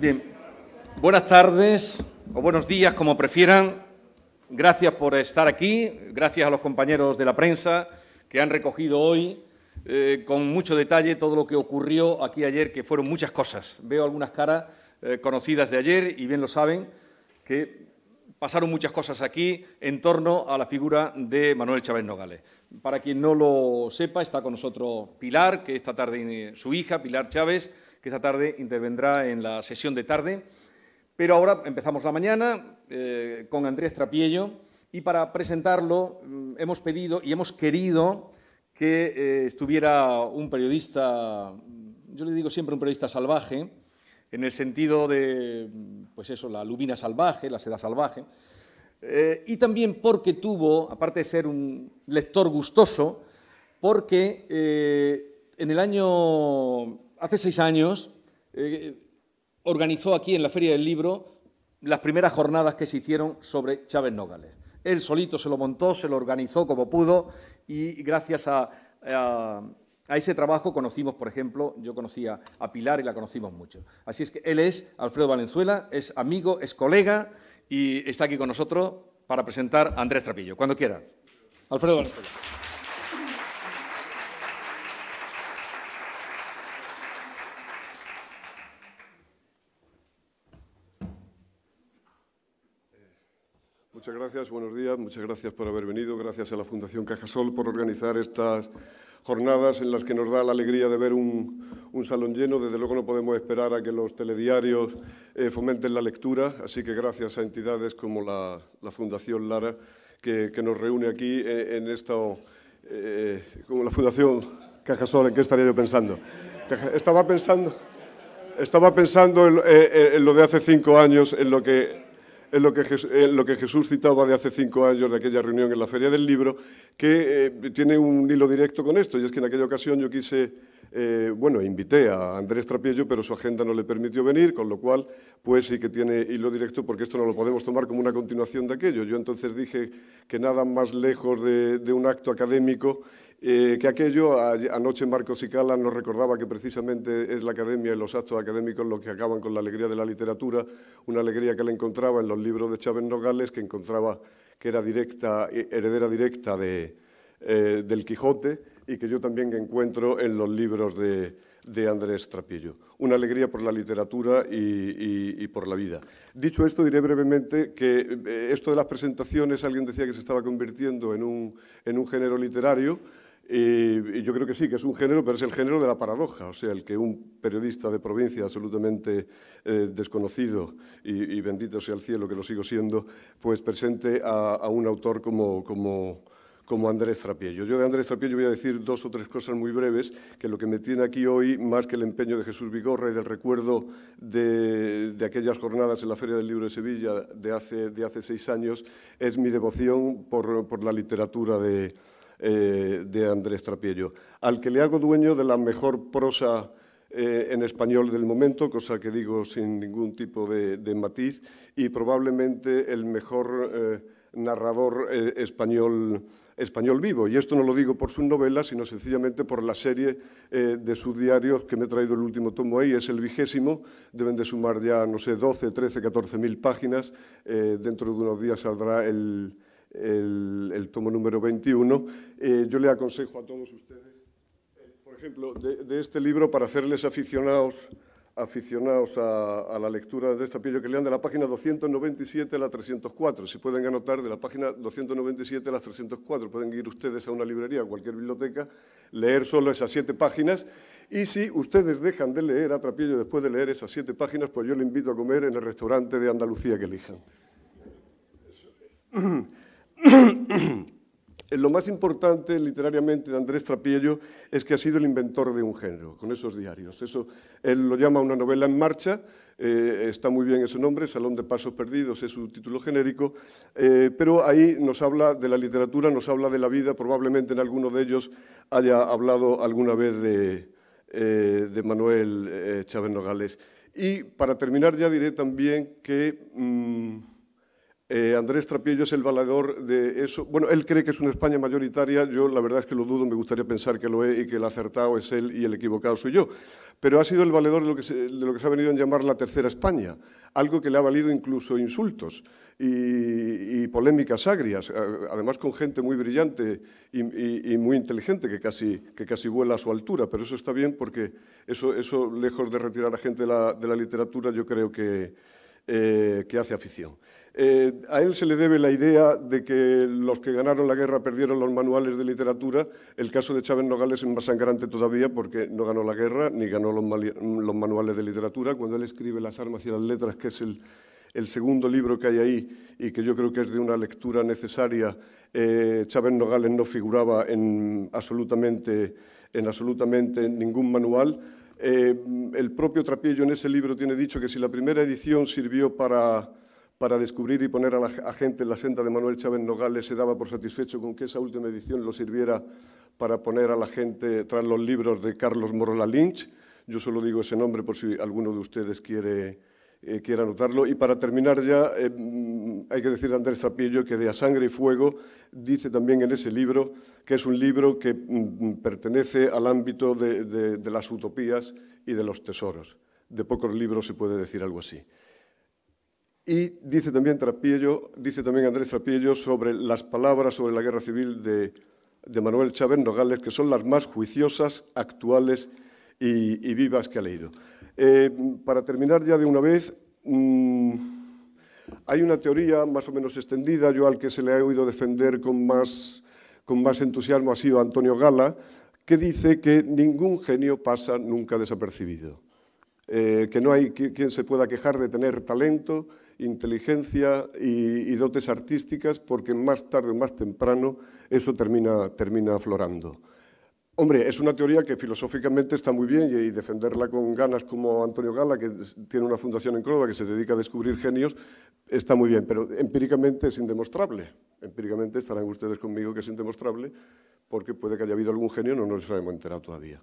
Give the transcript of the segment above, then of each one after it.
Bien, buenas tardes o buenos días, como prefieran. Gracias por estar aquí, gracias a los compañeros de la prensa que han recogido hoy eh, con mucho detalle todo lo que ocurrió aquí ayer, que fueron muchas cosas. Veo algunas caras eh, conocidas de ayer y bien lo saben que pasaron muchas cosas aquí en torno a la figura de Manuel Chávez Nogales. Para quien no lo sepa, está con nosotros Pilar, que esta tarde su hija, Pilar Chávez, que esta tarde intervendrá en la sesión de tarde. Pero ahora empezamos la mañana eh, con Andrés Trapiello y para presentarlo mm, hemos pedido y hemos querido que eh, estuviera un periodista, mm, yo le digo siempre un periodista salvaje, en el sentido de, mm, pues eso, la lubina salvaje, la seda salvaje, eh, y también porque tuvo, aparte de ser un lector gustoso, porque en el año hace seis años eh, organizó aquí en la Feria del Libro las primeras jornadas que se hicieron sobre Chávez Nogales. Él solito se lo montó, se lo organizó como pudo y gracias a, a ese trabajo conocimos, por ejemplo, yo conocía a Pilar y la conocimos mucho. Así es que él es Alfredo Valenzuela, es amigo, es colega y está aquí con nosotros para presentar a Andrés Trapillo. Cuando quiera. Alfredo Valenzuela. Muchas gracias, buenos días, muchas gracias por haber venido, gracias a la Fundación Cajasol por organizar estas jornadas en las que nos da la alegría de ver un, salón lleno. Desde luego no podemos esperar a que los telediarios eh, fomenten la lectura, así que gracias a entidades como la, Fundación Lara que, nos reúne aquí eh, en esta... Eh, como la Fundación Cajasol, ¿en qué estaría yo pensando? Estaba pensando, estaba pensando en lo de hace cinco años, en lo que es eh, lo, que, Jesús citaba de hace cinco años de aquella reunión en la Feria del Libro, que eh, tiene un hilo directo con esto, y es que en aquella ocasión yo quise, eh, bueno, invité a Andrés Trapiello, pero su agenda no le permitió venir, con lo cual, pues sí que tiene hilo directo, porque esto no lo podemos tomar como una continuación de aquello. Yo entonces dije que nada más lejos de un acto académico eh, que aquello, anoche Marcos Sicala nos recordaba que precisamente es la academia y los actos académicos los que acaban con la alegría de la literatura, una alegría que la encontraba en los libros de Chávez Nogales, que encontraba que era directa, eh, heredera directa de, eh, del Quijote y que yo también encuentro en los libros de, de Andrés Trapillo. Una alegría por la literatura y, y, y, por la vida. Dicho esto, diré brevemente que esto de las presentaciones, alguien decía que se estaba convirtiendo en un, en un género literario, y yo creo que sí, que es un género, pero es el género de la paradoja, o sea, el que un periodista de provincia absolutamente eh, desconocido, y, bendito sea el cielo que lo sigo siendo, pues presente a, un autor como, como, como Andrés Trapiello. Yo de Andrés Trapiello voy a decir dos o tres cosas muy breves, que lo que me tiene aquí hoy, más que el empeño de Jesús Vigorra y del recuerdo de, de aquellas jornadas en la Feria del Libro de Sevilla de hace, de hace seis años, es mi devoción por, por la literatura de eh, de Andrés Trapiello, al que le hago dueño de la mejor prosa eh, en español del momento, cosa que digo sin ningún tipo de, matiz, y probablemente el mejor eh, narrador español, español vivo. Y esto no lo digo por sus novelas, sino sencillamente por la serie de sus diarios que me he traído el último tomo ahí, es el vigésimo, deben de sumar ya, no sé, 12, 13, 14 mil páginas, dentro de unos días saldrá el el, tomo número 21. Eh, yo le aconsejo a todos ustedes, eh, por ejemplo, de, este libro para hacerles aficionados aficionados a, la lectura de esta que lean de la página 297 a la 304. Si pueden anotar de la página 297 a la 304, pueden ir ustedes a una librería, a cualquier biblioteca, leer solo esas siete páginas. Y si ustedes dejan de leer a Trapillo después de leer esas siete páginas, pues yo le invito a comer en el restaurante de Andalucía que elijan. Lo más importante literariamente de Andrés Trapiello es que ha sido el inventor de un género, con esos diarios. Eso él lo llama una novela en marcha, eh, está muy bien ese nombre, Salón de Pasos Perdidos es su título genérico, eh, pero ahí nos habla de la literatura, nos habla de la vida, probablemente en alguno de ellos haya hablado alguna vez de, eh, de Manuel Chávez Nogales. Y para terminar ya diré también que... Mm, eh, Andrés Trapiello es el valedor de eso. Bueno, él cree que es una España mayoritaria, yo la verdad es que lo dudo, me gustaría pensar que lo es y que el acertado es él y el equivocado soy yo. Pero ha sido el valedor de lo que se, de lo que se ha venido a llamar la tercera España, algo que le ha valido incluso insultos y, polémicas agrias, además con gente muy brillante y, muy inteligente que casi, que casi vuela a su altura, pero eso está bien porque eso, eso lejos de retirar a gente de la, de la literatura, yo creo que, eh, que hace afición. Eh, a él se le debe la idea de que los que ganaron la guerra perdieron los manuales de literatura. El caso de Chávez Nogales es más sangrante todavía porque no ganó la guerra ni ganó los, manuales de literatura. Cuando él escribe Las armas y las letras, que es el, segundo libro que hay ahí y que yo creo que es de una lectura necesaria, eh, Chávez Nogales no figuraba en absolutamente, en ningún manual. Eh, el propio Trapiello en ese libro tiene dicho que si la primera edición sirvió para para descubrir y poner a la gente en la senda de Manuel Chávez Nogales, se daba por satisfecho con que esa última edición lo sirviera para poner a la gente tras los libros de Carlos Morola Lynch. Yo solo digo ese nombre por si alguno de ustedes quiere, eh, anotarlo. Y para terminar ya, eh, mm, hay que decir Andrés Trapillo que de A Sangre y Fuego dice también en ese libro que es un libro que mm, mm, pertenece al ámbito de las utopías y de los tesoros. De pocos libros se puede decir algo así. Y dice también Andrés Trapiello sobre las palabras sobre la guerra civil de, Manuel Chávez Nogales, que son las más juiciosas, actuales y, vivas que ha leído. Eh, para terminar ya de una vez, mm, hay una teoría más o menos extendida, yo al que se le ha oído defender con más, con más entusiasmo ha sido Antonio Gala, que dice que ningún genio pasa nunca desapercibido. Eh, que no hay quien se pueda quejar de tener talento, inteligencia y, dotes artísticas, porque más tarde o más temprano eso termina, termina aflorando. Hombre, es una teoría que filosóficamente está muy bien y, defenderla con ganas como Antonio Gala, que tiene una fundación en Córdoba que se dedica a descubrir genios, está muy bien, pero empíricamente es indemostrable. Empíricamente estarán ustedes conmigo que es indemostrable, porque puede que haya habido algún genio, no nos hemos enterado todavía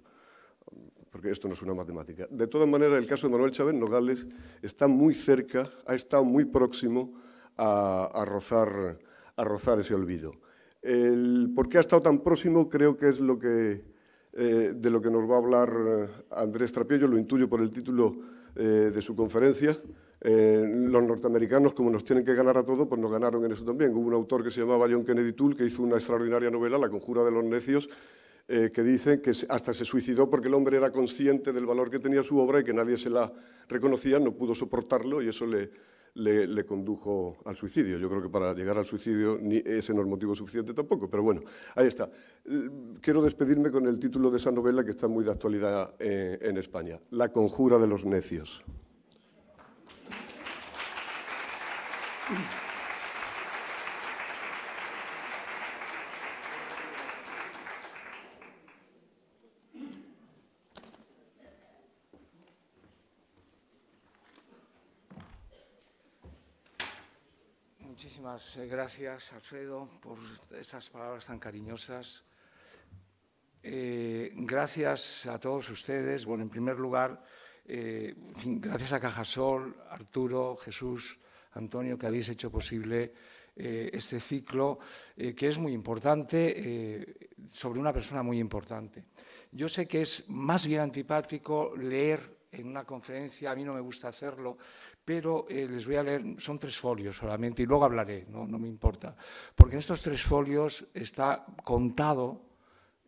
porque esto no es una matemática. De todas maneras, el caso de Manuel Chávez Nogales está muy cerca, ha estado muy próximo a, rozar, a rozar ese olvido. El, ¿Por qué ha estado tan próximo? Creo que es lo que, eh, de lo que nos va a hablar eh, Andrés Trapiello, lo intuyo por el título eh, de su conferencia. los norteamericanos, como nos tienen que ganar a todos, pues nos ganaron en eso también. Hubo un autor que se llamaba John Kennedy Toole que hizo una extraordinaria novela, La conjura de los necios, eh, que dicen que hasta se suicidó porque el hombre era consciente del valor que tenía su obra y que nadie se la reconocía, no pudo soportarlo y eso le, le, condujo al suicidio. Yo creo que para llegar al suicidio ni ese no es motivo suficiente tampoco, pero bueno, ahí está. Quiero despedirme con el título de esa novela que está muy de actualidad eh, en España, La conjura de los necios. Eh, gracias, Alfredo, por esas palabras tan cariñosas. Eh, gracias a todos ustedes. Bueno, en primer lugar, eh, gracias a Cajasol, Arturo, Jesús, Antonio, que habéis hecho posible este ciclo, que es muy importante, sobre una persona muy importante. Yo sé que es más bien antipático leer en una conferencia, a mí no me gusta hacerlo, pero eh, les voy a leer, son tres folios solamente, y luego hablaré, no, me importa, porque en estos tres folios está contado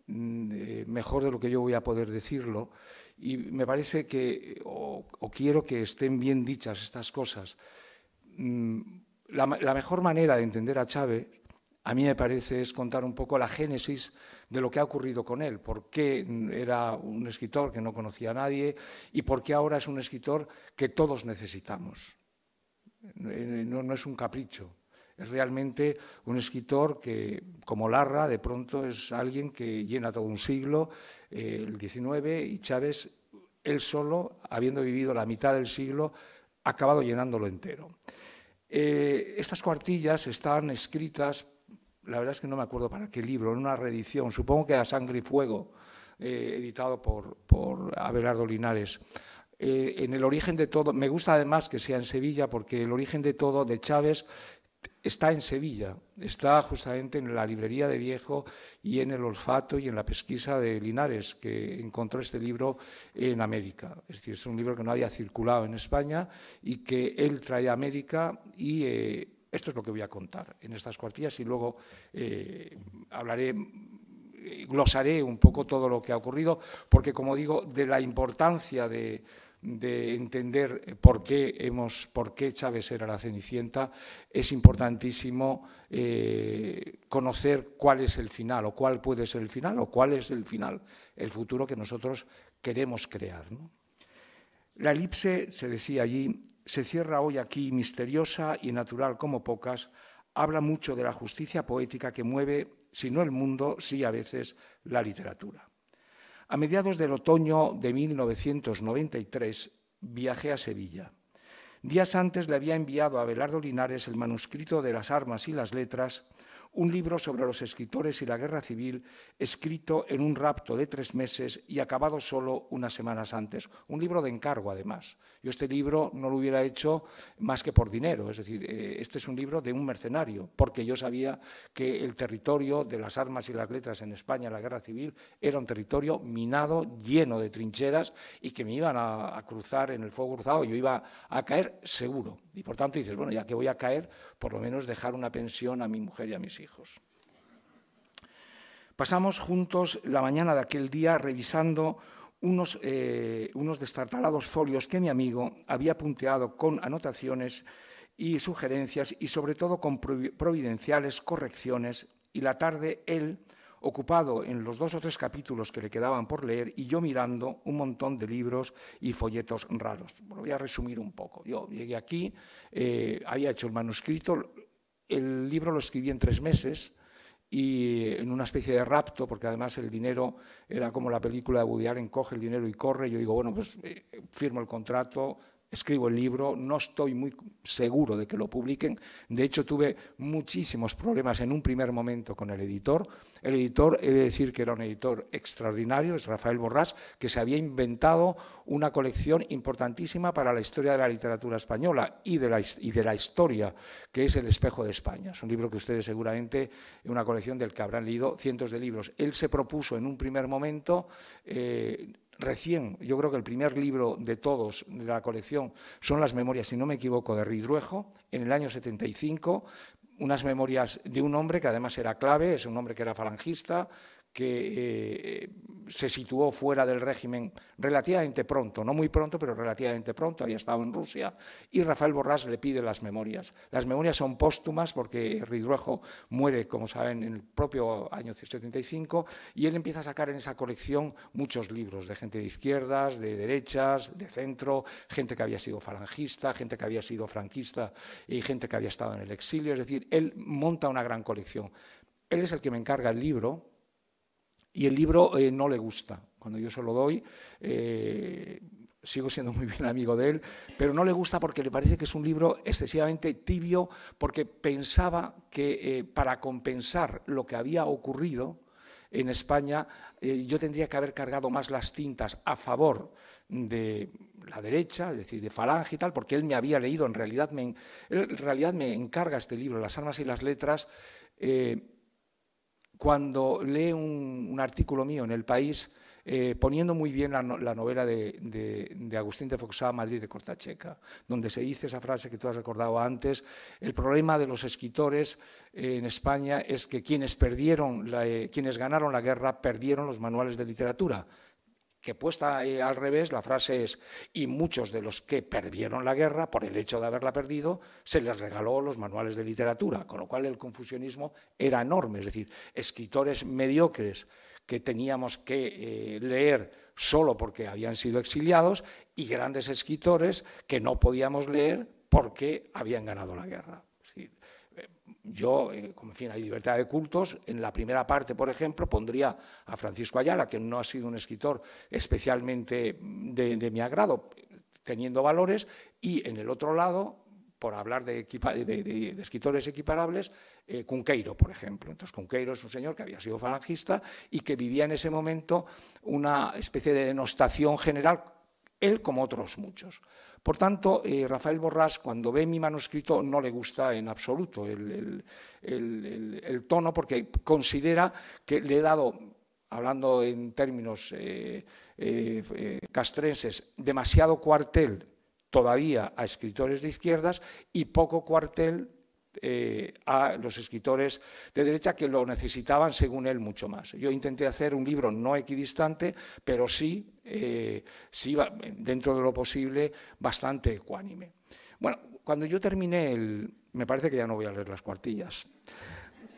mm, eh, mejor de lo que yo voy a poder decirlo, y me parece que, o, quiero que estén bien dichas estas cosas. Mm, la, la mejor manera de entender a Chávez a mí me parece es contar un poco la génesis de lo que ha ocurrido con él, por qué era un escritor que no conocía a nadie y por qué ahora es un escritor que todos necesitamos. No, es un capricho, es realmente un escritor que, como Larra, de pronto es alguien que llena todo un siglo, eh, el XIX, y Chávez, él solo, habiendo vivido la mitad del siglo, ha acabado llenándolo entero. Eh, estas cuartillas están escritas la verdad es que no me acuerdo para qué libro, en una reedición, supongo que a Sangre y Fuego, eh, editado por, por Abelardo Linares. Eh, en el origen de todo, me gusta además que sea en Sevilla, porque el origen de todo de Chávez está en Sevilla, está justamente en la librería de Viejo y en el olfato y en la pesquisa de Linares, que encontró este libro en América. Es decir, es un libro que no había circulado en España y que él trae a América y eh, esto es lo que voy a contar en estas cuartillas y luego eh, hablaré glosaré un poco todo lo que ha ocurrido, porque, como digo, de la importancia de, entender por qué, hemos, por qué Chávez era la Cenicienta, es importantísimo eh, conocer cuál es el final, o cuál puede ser el final, o cuál es el final, el futuro que nosotros queremos crear. La elipse, se decía allí, se cierra hoy aquí, misteriosa y natural como pocas, habla mucho de la justicia poética que mueve, si no el mundo, sí a veces la literatura. A mediados del otoño de 1993 viajé a Sevilla. Días antes le había enviado a Belardo Linares el manuscrito de las armas y las letras un libro sobre los escritores y la guerra civil, escrito en un rapto de tres meses y acabado solo unas semanas antes. Un libro de encargo, además. Yo este libro no lo hubiera hecho más que por dinero, es decir, eh, este es un libro de un mercenario, porque yo sabía que el territorio de las armas y las letras en España, la guerra civil, era un territorio minado, lleno de trincheras y que me iban a, a cruzar en el fuego cruzado, yo iba a caer seguro. Y por tanto dices, bueno, ya que voy a caer, por lo menos dejar una pensión a mi mujer y a mis hijos hijos. Pasamos juntos la mañana de aquel día revisando unos, eh, unos destartalados folios que mi amigo había punteado con anotaciones y sugerencias y sobre todo con providenciales correcciones y la tarde él, ocupado en los dos o tres capítulos que le quedaban por leer y yo mirando un montón de libros y folletos raros. Lo voy a resumir un poco. Yo llegué aquí, eh, había hecho el manuscrito, el libro lo escribí en tres meses y en una especie de rapto, porque además el dinero era como la película de Woody Allen, coge el dinero y corre. Yo digo, bueno, pues eh, firmo el contrato, escribo el libro, no estoy muy seguro de que lo publiquen. De hecho, tuve muchísimos problemas en un primer momento con el editor. El editor, he de decir que era un editor extraordinario, es Rafael Borrás, que se había inventado una colección importantísima para la historia de la literatura española y de la, historia, que es El espejo de España. Es un libro que ustedes seguramente, una colección del que habrán leído cientos de libros. Él se propuso en un primer momento... Eh, recién, yo creo que el primer libro de todos de la colección son las memorias, si no me equivoco, de Ridruejo, en el año 75, unas memorias de un hombre que además era clave, es un hombre que era falangista, que eh, se situó fuera del régimen relativamente pronto, no muy pronto, pero relativamente pronto, había estado en Rusia, y Rafael Borrás le pide las memorias. Las memorias son póstumas porque Ridruejo muere, como saben, en el propio año 75, y él empieza a sacar en esa colección muchos libros de gente de izquierdas, de derechas, de centro, gente que había sido falangista, gente que había sido franquista y gente que había estado en el exilio, es decir, él monta una gran colección. Él es el que me encarga el libro, y el libro eh, no le gusta. Cuando yo se lo doy, eh, sigo siendo muy bien amigo de él, pero no le gusta porque le parece que es un libro excesivamente tibio, porque pensaba que eh, para compensar lo que había ocurrido en España, yo tendría que haber cargado más las tintas a favor de la derecha, es decir, de Falange y tal, porque él me había leído, en realidad me, realidad me encarga este libro, Las armas y las letras cuando lee un, artículo mío en El País eh, poniendo muy bien la, novela de, Agustín de Foxá, Madrid de Cortacheca, donde se dice esa frase que tú has recordado antes, el problema de los escritores eh, en España es que quienes, perdieron eh, quienes ganaron la guerra perdieron los manuales de literatura que puesta al revés, la frase es, y muchos de los que perdieron la guerra por el hecho de haberla perdido, se les regaló los manuales de literatura, con lo cual el confusionismo era enorme, es decir, escritores mediocres que teníamos que eh, leer solo porque habían sido exiliados y grandes escritores que no podíamos leer porque habían ganado la guerra. Yo, eh, como en fin, hay libertad de cultos. En la primera parte, por ejemplo, pondría a Francisco Ayala, que no ha sido un escritor especialmente de, mi agrado, teniendo valores, y en el otro lado, por hablar de, escritores equiparables, eh, Cunqueiro, por ejemplo. Entonces, Cunqueiro es un señor que había sido falangista y que vivía en ese momento una especie de denostación general, él como otros muchos. Por tanto, eh, Rafael Borrás, cuando ve mi manuscrito, no le gusta en absoluto el, tono, porque considera que le he dado, hablando en términos eh, eh, castrenses, demasiado cuartel todavía a escritores de izquierdas y poco cuartel a los escritores de derecha que lo necesitaban, según él, mucho más. Yo intenté hacer un libro no equidistante, pero sí eh, sí, dentro de lo posible, bastante ecuánime. Bueno, cuando yo terminé el... Me parece que ya no voy a leer las cuartillas.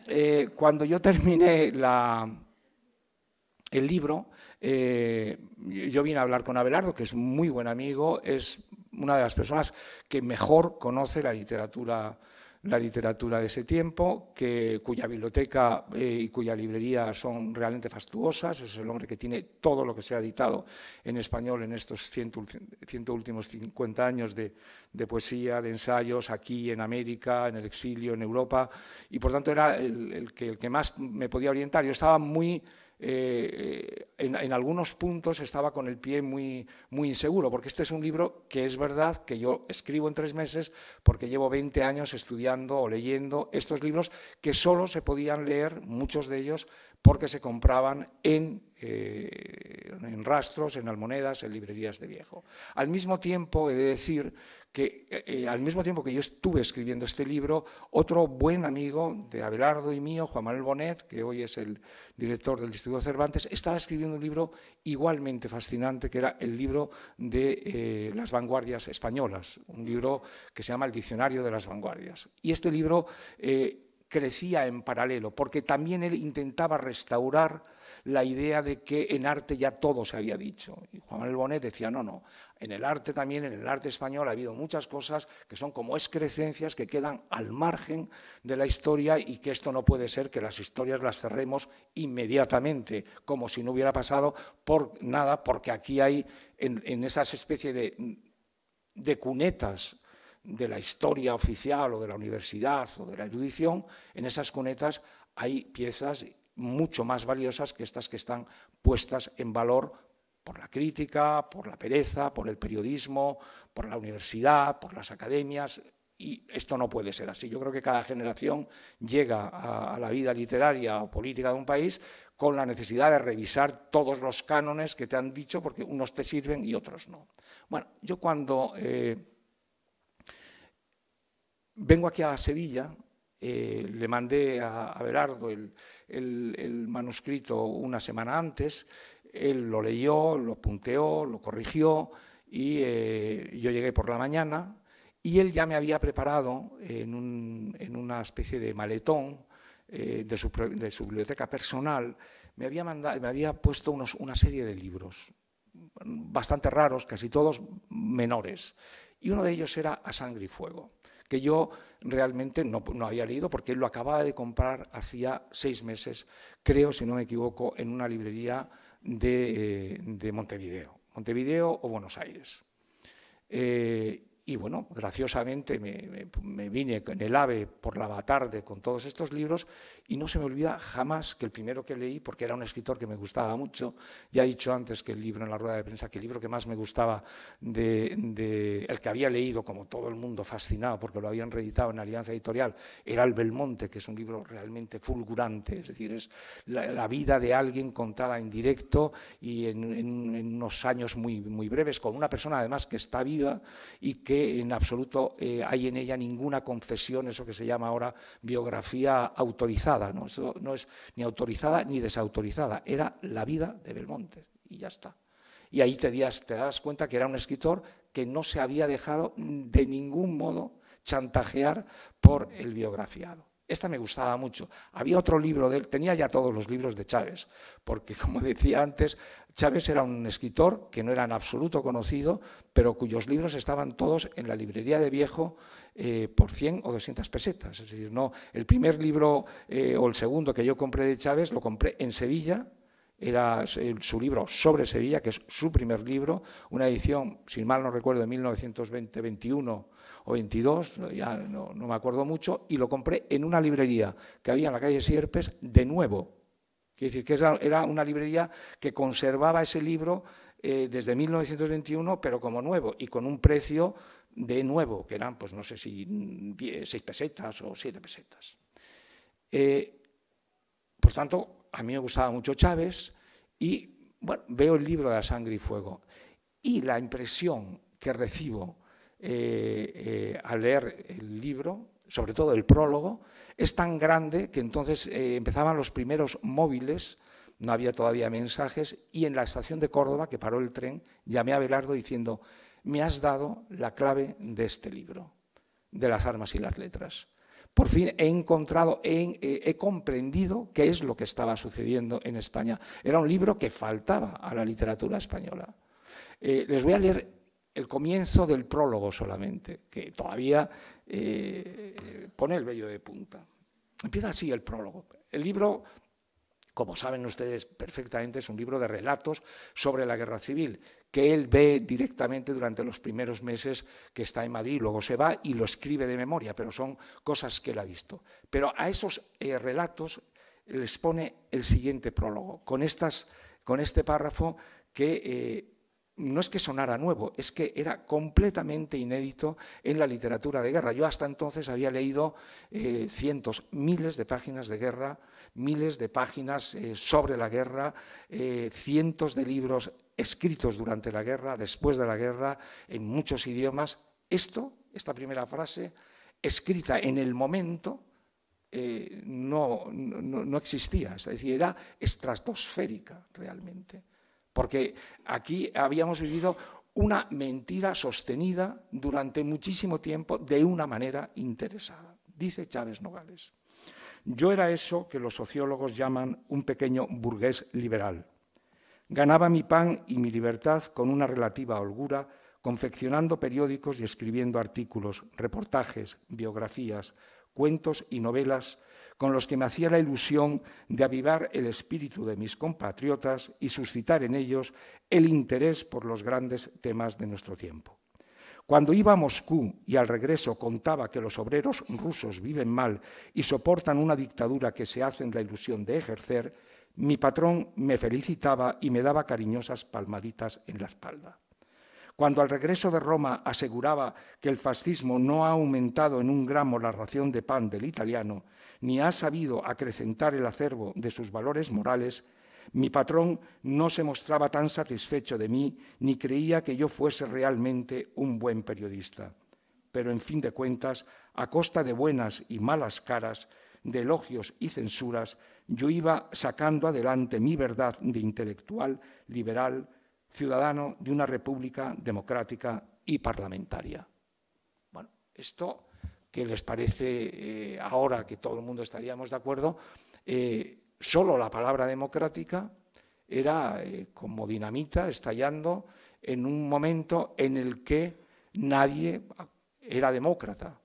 Eh, cuando yo terminé la, el libro, eh, yo vine a hablar con Abelardo, que es muy buen amigo, es una de las personas que mejor conoce la literatura la literatura de ese tiempo, que, cuya biblioteca eh, y cuya librería son realmente fastuosas. Es el hombre que tiene todo lo que se ha editado en español en estos ciento, últimos 50 años de, poesía, de ensayos, aquí en América, en el exilio, en Europa, y por tanto era el, que, el que más me podía orientar. Yo estaba muy eh, eh, en, algunos puntos estaba con el pie muy, inseguro, porque este es un libro que es verdad que yo escribo en tres meses porque llevo 20 años estudiando o leyendo estos libros que solo se podían leer, muchos de ellos, porque se compraban en, eh, en rastros, en almonedas, en librerías de viejo. Al mismo tiempo, he de decir que eh, eh, al mismo tiempo que yo estuve escribiendo este libro, otro buen amigo de Abelardo y mío, Juan Manuel Bonet, que hoy es el director del Instituto Cervantes, estaba escribiendo un libro igualmente fascinante, que era el libro de eh, las vanguardias españolas, un libro que se llama El Diccionario de las Vanguardias. Y este libro crecía en paralelo, porque también él intentaba restaurar la idea de que en arte ya todo se había dicho. Y Juan Manuel Bonet decía, no, no, en el arte también, en el arte español ha habido muchas cosas que son como excrecencias que quedan al margen de la historia y que esto no puede ser que las historias las cerremos inmediatamente, como si no hubiera pasado por nada, porque aquí hay en, esas especies de, de cunetas de la historia oficial o de la universidad o de la erudición, en esas cunetas hay piezas mucho más valiosas que estas que están puestas en valor por la crítica, por la pereza, por el periodismo, por la universidad, por las academias. Y esto no puede ser así. Yo creo que cada generación llega a, la vida literaria o política de un país con la necesidad de revisar todos los cánones que te han dicho, porque unos te sirven y otros no. Bueno, yo cuando eh, vengo aquí a Sevilla, eh, le mandé a, a Berardo el, el, manuscrito una semana antes, él lo leyó, lo punteó, lo corrigió y eh, yo llegué por la mañana y él ya me había preparado en, una especie de maletón eh, de, su, biblioteca personal, me había, mandado, me había puesto una serie de libros, bastante raros, casi todos menores, y uno de ellos era A Sangre y Fuego que yo realmente no, había leído porque lo acababa de comprar hacía seis meses, creo, si no me equivoco, en una librería de, eh, Montevideo, Montevideo o Buenos Aires. Eh, y bueno, graciosamente me, vine en el AVE por la tarde con todos estos libros y no se me olvida jamás que el primero que leí, porque era un escritor que me gustaba mucho, ya he dicho antes que el libro en la rueda de prensa, que el libro que más me gustaba, de, el que había leído como todo el mundo fascinado porque lo habían reeditado en Alianza Editorial, era El Belmonte, que es un libro realmente fulgurante, es decir, es la, vida de alguien contada en directo y en, en unos años muy, muy breves, con una persona además que está viva y que que en absoluto eh, hay en ella ninguna concesión, eso que se llama ahora biografía autorizada. ¿no? es ni autorizada ni desautorizada, era la vida de Belmonte y ya está. Y ahí te, das, te das cuenta que era un escritor que no se había dejado de ningún modo chantajear por el biografiado. Esta me gustaba mucho. Había otro libro de él, tenía ya todos los libros de Chávez, porque como decía antes, Chávez era un escritor que no era en absoluto conocido, pero cuyos libros estaban todos en la librería de viejo eh, por 100 o 200 pesetas. Es decir, no, el primer libro eh, o el segundo que yo compré de Chávez lo compré en Sevilla, era eh, su libro sobre Sevilla, que es su primer libro, una edición, si mal no recuerdo, de 1920, 21 o 22, ya no, no me acuerdo mucho, y lo compré en una librería que había en la calle Sierpes, de nuevo, es decir que era una librería que conservaba ese libro eh, desde 1921, pero como nuevo y con un precio de nuevo, que eran, pues no sé si mm, seis pesetas o siete pesetas. Eh, por tanto, a mí me gustaba mucho Chávez y bueno, veo el libro de la sangre y fuego. Y la impresión que recibo eh, al leer el libro sobre todo el prólogo, es tan grande que entonces eh, empezaban los primeros móviles, no había todavía mensajes, y en la estación de Córdoba, que paró el tren, llamé a Velardo diciendo, me has dado la clave de este libro, de las armas y las letras. Por fin he encontrado, he, eh, he, comprendido qué es lo que estaba sucediendo en España. Era un libro que faltaba a la literatura española. Eh, les voy a leer el comienzo del prólogo solamente, que todavía eh, pone el vello de punta. Empieza así el prólogo. El libro, como saben ustedes perfectamente, es un libro de relatos sobre la guerra civil, que él ve directamente durante los primeros meses que está en Madrid, luego se va y lo escribe de memoria, pero son cosas que él ha visto. Pero a esos eh, relatos les pone el siguiente prólogo, con, estas, con este párrafo que eh, no es que sonara nuevo, es que era completamente inédito en la literatura de guerra. Yo hasta entonces había leído eh, cientos, miles de páginas de guerra, miles de páginas eh, sobre la guerra, eh, cientos de libros escritos durante la guerra, después de la guerra, en muchos idiomas. Esto, esta primera frase, escrita en el momento, no existía, es decir, era estratosférica realmente porque aquí habíamos vivido una mentira sostenida durante muchísimo tiempo de una manera interesada, dice Chávez Nogales. Yo era eso que los sociólogos llaman un pequeño burgués liberal. Ganaba mi pan y mi libertad con una relativa holgura, confeccionando periódicos y escribiendo artículos, reportajes, biografías, cuentos y novelas con los que me hacía la ilusión de avivar el espíritu de mis compatriotas y suscitar en ellos el interés por los grandes temas de nuestro tiempo. Cuando iba a Moscú y al regreso contaba que los obreros rusos viven mal y soportan una dictadura que se hacen la ilusión de ejercer, mi patrón me felicitaba y me daba cariñosas palmaditas en la espalda. Cuando al regreso de Roma aseguraba que el fascismo no ha aumentado en un gramo la ración de pan del italiano, ni ha sabido acrecentar el acervo de sus valores morales, mi patrón no se mostraba tan satisfecho de mí ni creía que yo fuese realmente un buen periodista. Pero en fin de cuentas, a costa de buenas y malas caras, de elogios y censuras, yo iba sacando adelante mi verdad de intelectual, liberal, ciudadano de una república democrática y parlamentaria. Bueno, esto que les parece eh, ahora que todo el mundo estaríamos de acuerdo, eh, solo la palabra democrática era eh, como dinamita estallando en un momento en el que nadie era demócrata.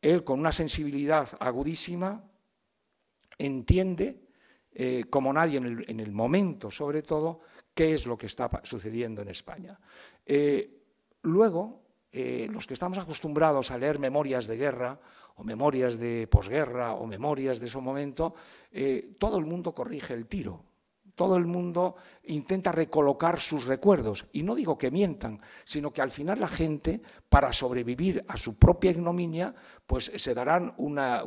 Él, con una sensibilidad agudísima, entiende, como nadie en el, momento sobre todo, qué es lo que está sucediendo en España. luego, eh, los que estamos acostumbrados a leer memorias de guerra o memorias de posguerra o memorias de ese momento, eh, todo el mundo corrige el tiro todo el mundo intenta recolocar sus recuerdos. Y no digo que mientan, sino que al final la gente, para sobrevivir a su propia ignominia, pues se darán una,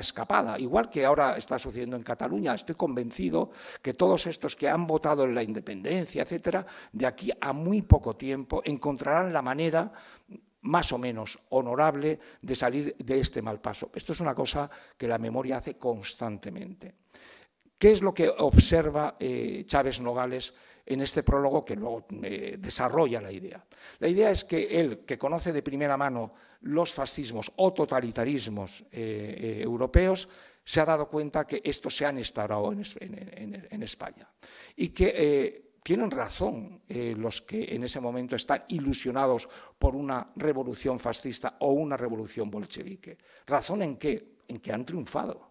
escapada. Igual que ahora está sucediendo en Cataluña, estoy convencido que todos estos que han votado en la independencia, etcétera, de aquí a muy poco tiempo encontrarán la manera más o menos honorable de salir de este mal paso. Esto es una cosa que la memoria hace constantemente. ¿Qué es lo que observa eh, Chávez Nogales en este prólogo que luego eh, desarrolla la idea? La idea es que él, que conoce de primera mano los fascismos o totalitarismos eh, europeos, se ha dado cuenta que estos se han instaurado en, España y que tienen razón los que en ese momento están ilusionados por una revolución fascista o una revolución bolchevique. ¿Razón en qué? En que han triunfado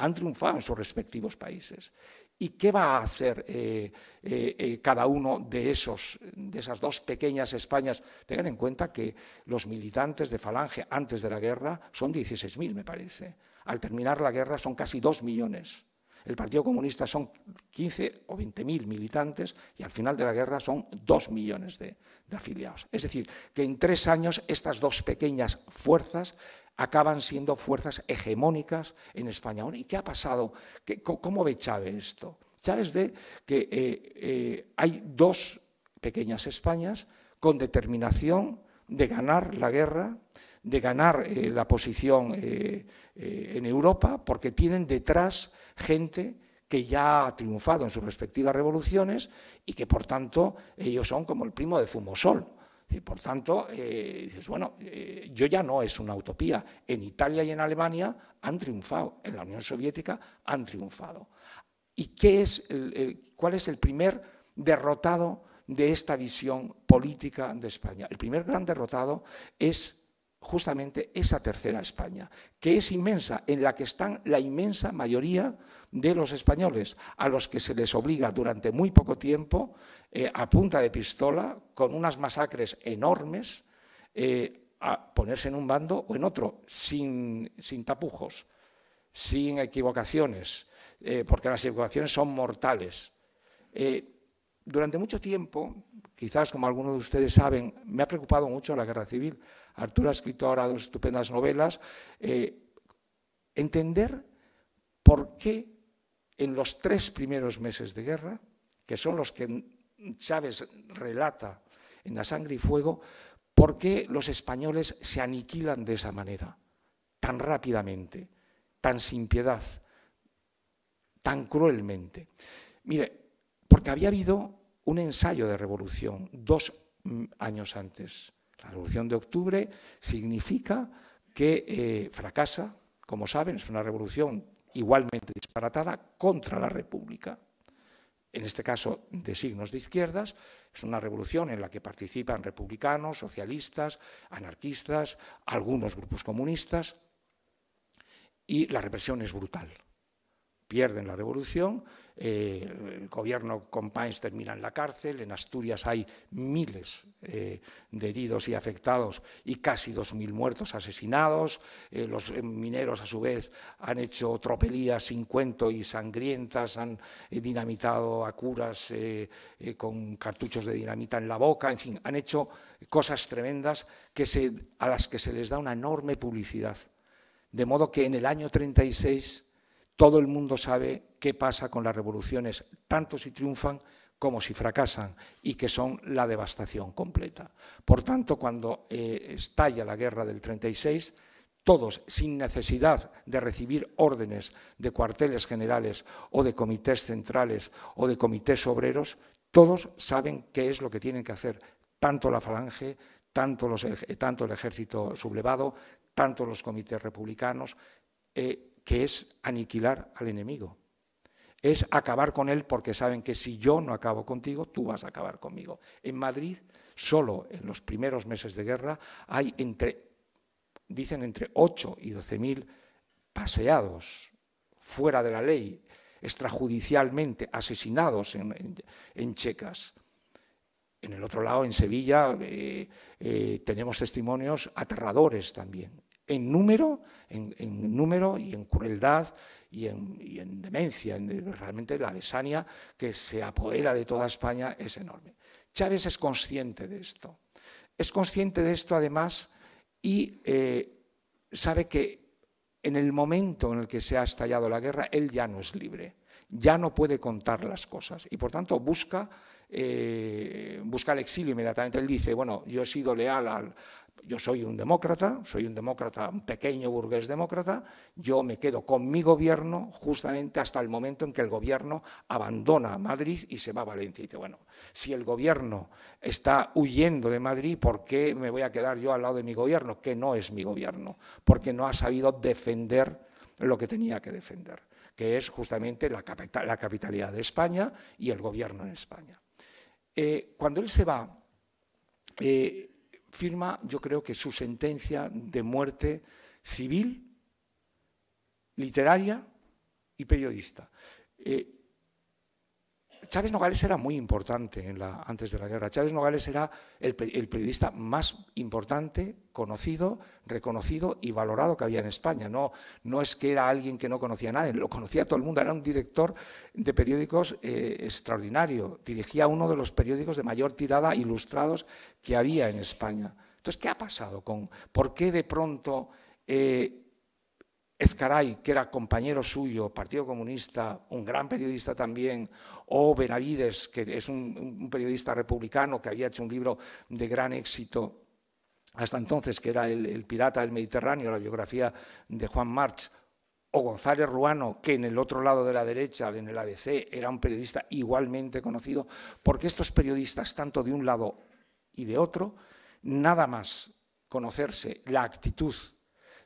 han triunfado en sus respectivos países. ¿Y qué va a hacer eh, eh, eh, cada uno de, esos, de esas dos pequeñas Españas? Tengan en cuenta que los militantes de Falange antes de la guerra son 16.000, me parece. Al terminar la guerra son casi 2 millones. El Partido Comunista son 15 o 20.000 militantes y al final de la guerra son 2 millones de, afiliados. Es decir, que en tres años estas dos pequeñas fuerzas acaban siendo fuerzas hegemónicas en España. ¿Y qué ha pasado? ¿Cómo ve Chávez esto? Chávez ve que eh, eh, hay dos pequeñas Españas con determinación de ganar la guerra, de ganar eh, la posición en Europa, porque tienen detrás gente que ya ha triunfado en sus respectivas revoluciones y que, por tanto, ellos son como el primo de Zumosol por tanto, eh, dices, bueno, eh, yo ya no es una utopía. En Italia y en Alemania han triunfado, en la Unión Soviética han triunfado. ¿Y qué es cuál es el primer derrotado de esta visión política de España? El primer gran derrotado es justamente esa tercera España, que es inmensa, en la que están la inmensa mayoría de los españoles, a los que se les obliga durante muy poco tiempo, eh, a punta de pistola, con unas masacres enormes, eh, a ponerse en un bando o en otro, sin, tapujos, sin equivocaciones, eh, porque las equivocaciones son mortales. durante mucho tiempo, quizás como algunos de ustedes saben, me ha preocupado mucho la guerra civil, Arturo ha escrito ahora dos estupendas novelas, eh, entender por qué en los tres primeros meses de guerra, que son los que Chávez relata en La sangre y fuego, por qué los españoles se aniquilan de esa manera, tan rápidamente, tan sin piedad, tan cruelmente. Mire, porque había habido un ensayo de revolución dos mm, años antes, la revolución de octubre significa que eh, fracasa, como saben, es una revolución igualmente disparatada contra la República, en este caso de signos de izquierdas, es una revolución en la que participan republicanos, socialistas, anarquistas, algunos grupos comunistas, y la represión es brutal pierden la revolución, eh, el gobierno con termina en la cárcel, en Asturias hay miles eh, de heridos y afectados y casi 2.000 muertos asesinados, eh, los mineros a su vez han hecho tropelías sin cuento y sangrientas, han dinamitado a curas con cartuchos de dinamita en la boca, en fin, han hecho cosas tremendas que se, a las que se les da una enorme publicidad. De modo que en el año 36 todo el mundo sabe qué pasa con las revoluciones, tanto si triunfan como si fracasan, y que son la devastación completa. Por tanto, cuando eh, estalla la guerra del 36, todos, sin necesidad de recibir órdenes de cuarteles generales o de comités centrales o de comités obreros, todos saben qué es lo que tienen que hacer, tanto la falange, tanto, el ejército sublevado, tanto los comités republicanos. Eh, que es aniquilar al enemigo. Es acabar con él porque saben que si yo no acabo contigo, tú vas a acabar conmigo. En Madrid, solo en los primeros meses de guerra, hay entre, dicen entre 8 y 12 mil paseados fuera de la ley, extrajudicialmente asesinados en, Checas. En el otro lado, en Sevilla, eh, eh, tenemos testimonios aterradores también en número, en, número y en crueldad y en, demencia. realmente la besania que se apodera de toda España es enorme. Chávez es consciente de esto. Es consciente de esto además y eh, sabe que en el momento en el que se ha estallado la guerra, él ya no es libre, ya no puede contar las cosas y por tanto busca eh, busca el exilio inmediatamente. Él dice, bueno, yo he sido leal al, yo soy un demócrata, soy un demócrata, un pequeño burgués demócrata, yo me quedo con mi gobierno justamente hasta el momento en que el gobierno abandona Madrid y se va a Valencia. Y dice, bueno, si el gobierno está huyendo de Madrid, ¿por qué me voy a quedar yo al lado de mi gobierno? Que no es mi gobierno, porque no ha sabido defender lo que tenía que defender, que es justamente la, la capitalidad de España y el gobierno en España. Eh, cuando él se va... Eh, firma, yo creo que su sentencia de muerte civil, literaria y periodista. Eh, Chávez Nogales era muy importante antes de la guerra. Chávez Nogales era el, periodista más importante, conocido, reconocido y valorado que había en España. No, no es que era alguien que no conocía a nadie, lo conocía todo el mundo. Era un director de periódicos eh, extraordinario. Dirigía uno de los periódicos de mayor tirada ilustrados que había en España. Entonces, ¿qué ha pasado con por qué de pronto eh, Escaray, que era compañero suyo, Partido Comunista, un gran periodista también, o Benavides, que es un, periodista republicano que había hecho un libro de gran éxito hasta entonces, que era el, el, Pirata del Mediterráneo, la biografía de Juan March, o González Ruano, que en el otro lado de la derecha, en el ABC, era un periodista igualmente conocido, porque estos periodistas, tanto de un lado y de otro, nada más conocerse la actitud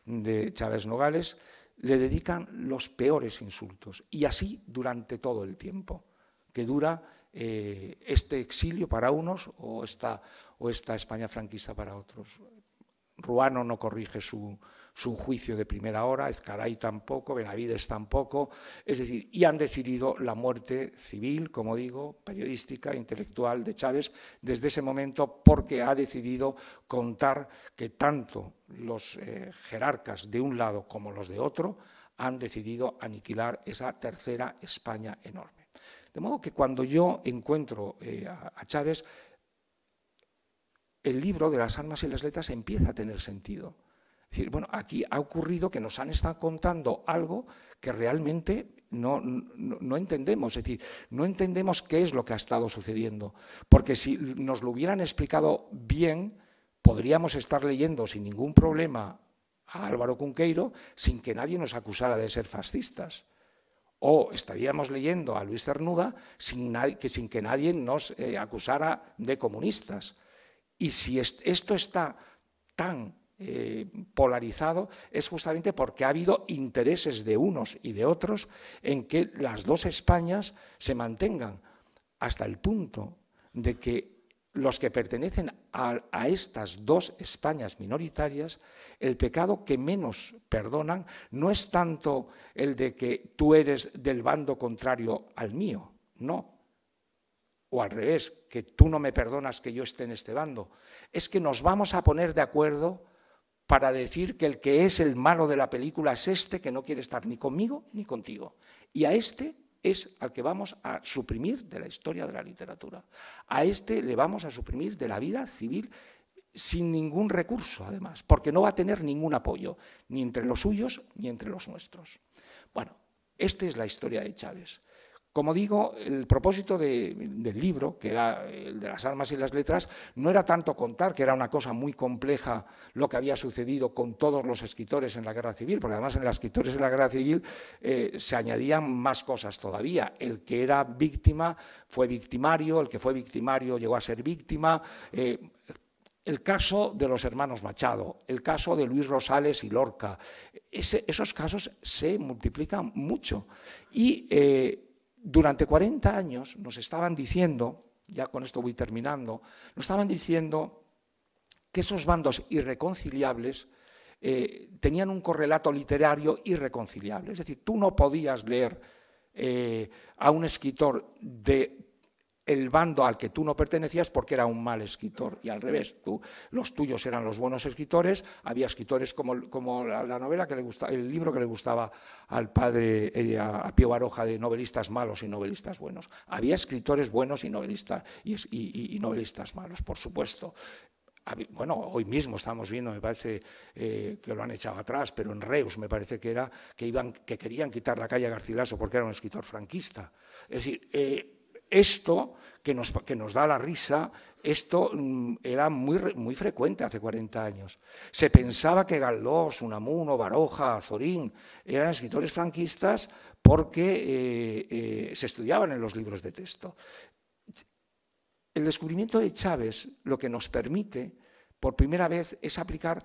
de Chávez Nogales, le dedican los peores insultos. Y así durante todo el tiempo que dura eh, este exilio para unos o esta, o esta España franquista para otros. Ruano no corrige su, su juicio de primera hora, Ezcaray tampoco, Benavides tampoco, es decir, y han decidido la muerte civil, como digo, periodística, intelectual de Chávez desde ese momento porque ha decidido contar que tanto los eh, jerarcas de un lado como los de otro han decidido aniquilar esa tercera España enorme. De modo que cuando yo encuentro eh, a, a Chávez, el libro de las armas y las letras empieza a tener sentido decir, bueno, aquí ha ocurrido que nos han estado contando algo que realmente no, entendemos, es decir, no entendemos qué es lo que ha estado sucediendo, porque si nos lo hubieran explicado bien, podríamos estar leyendo sin ningún problema a Álvaro Cunqueiro sin que nadie nos acusara de ser fascistas. O estaríamos leyendo a Luis Cernuda sin, que, sin que nadie nos eh, acusara de comunistas. Y si esto está tan eh, polarizado es justamente porque ha habido intereses de unos y de otros en que las dos Españas se mantengan hasta el punto de que los que pertenecen a, estas dos Españas minoritarias, el pecado que menos perdonan no es tanto el de que tú eres del bando contrario al mío, no. O al revés, que tú no me perdonas que yo esté en este bando. Es que nos vamos a poner de acuerdo para decir que el que es el malo de la película es este que no quiere estar ni conmigo ni contigo. Y a este es al que vamos a suprimir de la historia de la literatura. A este le vamos a suprimir de la vida civil sin ningún recurso, además, porque no va a tener ningún apoyo, ni entre los suyos ni entre los nuestros. Bueno, esta es la historia de Chávez. Como digo, el propósito del libro, que era el de las armas y las letras, no era tanto contar, que era una cosa muy compleja lo que había sucedido con todos los escritores en la guerra civil, porque además en los escritores en la guerra civil eh, se añadían más cosas todavía. El que era víctima fue victimario, el que fue victimario llegó a ser víctima. Eh, el caso de los hermanos Machado, el caso de Luis Rosales y Lorca, esos casos se multiplican mucho. Y eh, durante 40 años nos estaban diciendo, ya con esto voy terminando, nos estaban diciendo que esos bandos irreconciliables eh, tenían un correlato literario irreconciliable. Es decir, tú no podías leer eh, a un escritor de el bando al que tú no pertenecías porque era un mal escritor y al revés, tú, los tuyos eran los buenos escritores, había escritores como, como la, novela que le gustaba, el libro que le gustaba al padre, eh, a, Pío Baroja, de novelistas malos y novelistas buenos. Había escritores buenos y, y, novelistas malos, por supuesto. Bueno, hoy mismo estamos viendo, me parece eh, que lo han echado atrás, pero en Reus me parece que era que, iban, que querían quitar la calle a Garcilaso porque era un escritor franquista. Es decir, eh, esto que nos, da la risa, esto mm, era muy, frecuente hace 40 años. Se pensaba que Galdós, Unamuno, Baroja, Zorín eran escritores franquistas porque eh, eh, se estudiaban en los libros de texto. El descubrimiento de Chávez lo que nos permite, por primera vez, es aplicar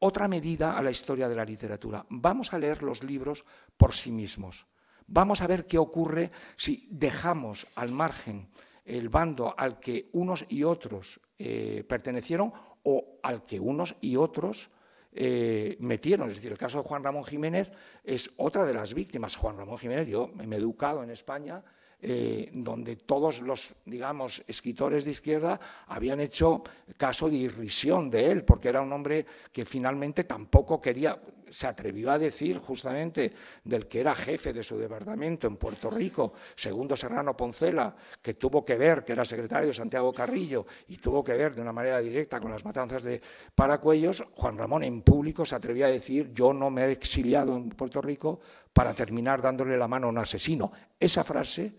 otra medida a la historia de la literatura. Vamos a leer los libros por sí mismos. Vamos a ver qué ocurre si dejamos al margen el bando al que unos y otros eh, pertenecieron o al que unos y otros eh, metieron. Es decir, el caso de Juan Ramón Jiménez es otra de las víctimas. Juan Ramón Jiménez, yo me he educado en España, eh, donde todos los, digamos, escritores de izquierda habían hecho caso de irrisión de él, porque era un hombre que finalmente tampoco quería, se atrevió a decir justamente del que era jefe de su departamento en Puerto Rico, segundo Serrano Poncela, que tuvo que ver, que era secretario de Santiago Carrillo y tuvo que ver de una manera directa con las matanzas de Paracuellos, Juan Ramón en público se atrevió a decir yo no me he exiliado en Puerto Rico para terminar dándole la mano a un asesino. Esa frase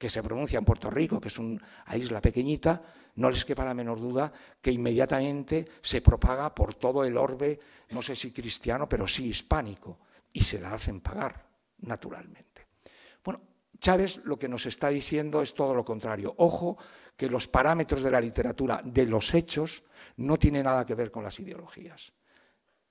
que se pronuncia en Puerto Rico, que es una isla pequeñita, no les quepa la menor duda que inmediatamente se propaga por todo el orbe, no sé si cristiano, pero sí hispánico, y se la hacen pagar, naturalmente. Bueno, Chávez lo que nos está diciendo es todo lo contrario. Ojo que los parámetros de la literatura, de los hechos, no tienen nada que ver con las ideologías.